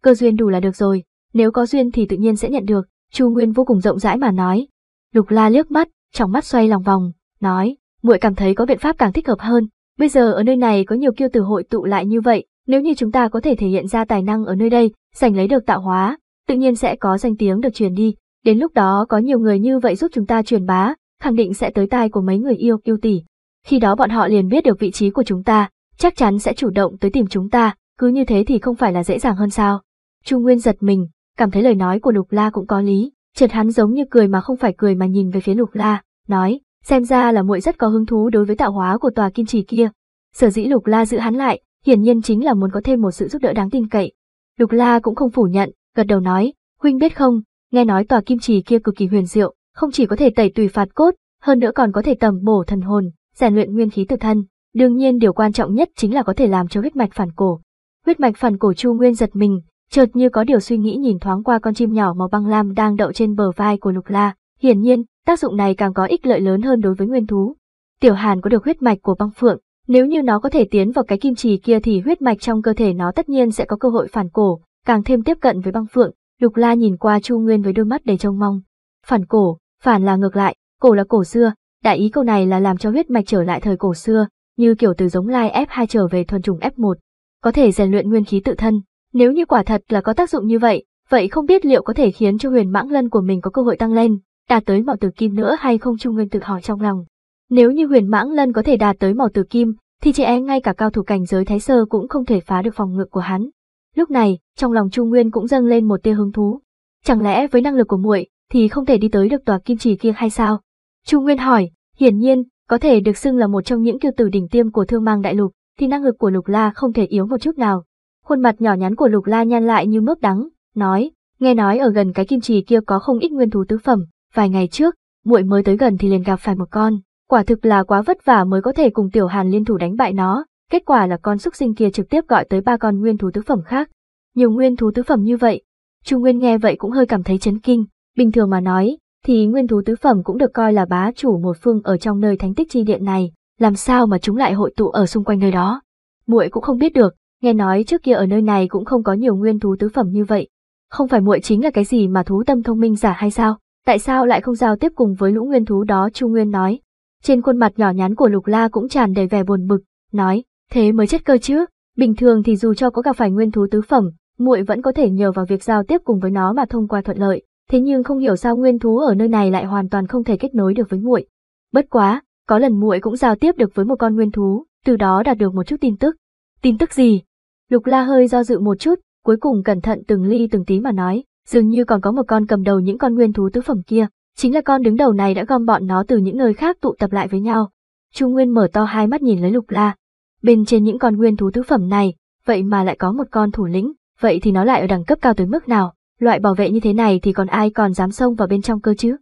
S1: Cơ duyên đủ là được rồi, nếu có duyên thì tự nhiên sẽ nhận được, Chu Nguyên vô cùng rộng rãi mà nói. Lục La liếc mắt, trong mắt xoay lòng vòng, nói, muội cảm thấy có biện pháp càng thích hợp hơn, bây giờ ở nơi này có nhiều kiêu tử hội tụ lại như vậy, nếu như chúng ta có thể thể hiện ra tài năng ở nơi đây, giành lấy được tạo hóa, tự nhiên sẽ có danh tiếng được truyền đi, đến lúc đó có nhiều người như vậy giúp chúng ta truyền bá, khẳng định sẽ tới tai của mấy người yêu yêu tỷ. Khi đó bọn họ liền biết được vị trí của chúng ta, chắc chắn sẽ chủ động tới tìm chúng ta, cứ như thế thì không phải là dễ dàng hơn sao. Trung Nguyên giật mình, cảm thấy lời nói của Lục La cũng có lý, chợt hắn giống như cười mà không phải cười mà nhìn về phía Lục La, nói, xem ra là muội rất có hứng thú đối với tạo hóa của tòa kim trì kia. Sở dĩ Lục La giữ hắn lại, hiển nhiên chính là muốn có thêm một sự giúp đỡ đáng tin cậy. Lục La cũng không phủ nhận, gật đầu nói, huynh biết không, nghe nói tòa kim trì kia cực kỳ huyền diệu, không chỉ có thể tẩy tùy phạt cốt, hơn nữa còn có thể tầm bổ thần hồn, rèn luyện nguyên khí tự thân, Đương nhiên điều quan trọng nhất chính là có thể làm cho huyết mạch phản cổ. Huyết mạch phản cổ Chu Nguyên giật mình, chợt như có điều suy nghĩ nhìn thoáng qua con chim nhỏ màu băng lam đang đậu trên bờ vai của Lục La. Hiển nhiên, tác dụng này càng có ích lợi lớn hơn đối với nguyên thú. Tiểu Hàn có được huyết mạch của băng phượng, nếu như nó có thể tiến vào cái kim trì kia thì huyết mạch trong cơ thể nó tất nhiên sẽ có cơ hội phản cổ, càng thêm tiếp cận với băng phượng. Lục La nhìn qua Chu Nguyên với đôi mắt đầy trông mong. Phản cổ, phản là ngược lại, cổ là cổ xưa, đại ý câu này là làm cho huyết mạch trở lại thời cổ xưa, như kiểu từ giống lai F2 trở về thuần trùng F1, có thể rèn luyện nguyên khí tự thân. Nếu như quả thật là có tác dụng như vậy, vậy không biết liệu có thể khiến cho huyền mãng lân của mình có cơ hội tăng lên, đạt tới màu tử kim nữa hay không Trung Nguyên tự hỏi trong lòng. Nếu như huyền mãng lân có thể đạt tới màu tử kim, thì chỉ em ngay cả cao thủ cảnh giới thái sơ cũng không thể phá được phòng ngự của hắn. Lúc này, trong lòng Trung Nguyên cũng dâng lên một tia hứng thú. Chẳng lẽ với năng lực của muội thì không thể đi tới được tòa kim trì kia hay sao? Trung Nguyên hỏi, hiển nhiên, có thể được xưng là một trong những kiêu tử đỉnh tiêm của thương mang đại lục, thì năng lực của Lục La không thể yếu một chút nào. Khuôn mặt nhỏ nhắn của Lục La nhăn lại như mướp đắng, nói, nghe nói ở gần cái kim trì kia có không ít nguyên thú tứ phẩm, vài ngày trước, muội mới tới gần thì liền gặp phải một con, quả thực là quá vất vả mới có thể cùng Tiểu Hàn liên thủ đánh bại nó, kết quả là con xúc sinh kia trực tiếp gọi tới ba con nguyên thú tứ phẩm khác. Nhiều nguyên thú tứ phẩm như vậy, Trung Nguyên nghe vậy cũng hơi cảm thấy chấn kinh, bình thường mà nói, thì nguyên thú tứ phẩm cũng được coi là bá chủ một phương ở trong nơi thánh tích chi điện này, làm sao mà chúng lại hội tụ ở xung quanh nơi đó. Muội cũng không biết được, nghe nói trước kia ở nơi này cũng không có nhiều nguyên thú tứ phẩm như vậy. Không phải muội chính là cái gì mà thú tâm thông minh giả hay sao? Tại sao lại không giao tiếp cùng với lũ nguyên thú đó Chu Nguyên nói. Trên khuôn mặt nhỏ nhắn của Lục La cũng tràn đầy vẻ buồn bực, nói, thế mới chết cơ chứ, bình thường thì dù cho có gặp phải nguyên thú tứ phẩm, muội vẫn có thể nhờ vào việc giao tiếp cùng với nó mà thông qua thuận lợi, thế nhưng không hiểu sao nguyên thú ở nơi này lại hoàn toàn không thể kết nối được với muội. Bất quá, có lần muội cũng giao tiếp được với một con nguyên thú, từ đó đạt được một chút tin tức. Tin tức gì? Lục La hơi do dự một chút, cuối cùng cẩn thận từng ly từng tí mà nói, dường như còn có một con cầm đầu những con nguyên thú tứ phẩm kia, chính là con đứng đầu này đã gom bọn nó từ những nơi khác tụ tập lại với nhau. Chu Nguyên mở to hai mắt nhìn lấy Lục La. Bên trên những con nguyên thú tứ phẩm này, vậy mà lại có một con thủ lĩnh, vậy thì nó lại ở đẳng cấp cao tới mức nào? loại bảo vệ như thế này thì còn ai còn dám xông vào bên trong cơ chứ.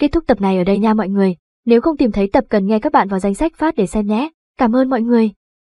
S1: Kết thúc tập này ở đây nha mọi người, nếu không tìm thấy tập cần nghe các bạn vào danh sách phát để xem nhé. Cảm ơn mọi người.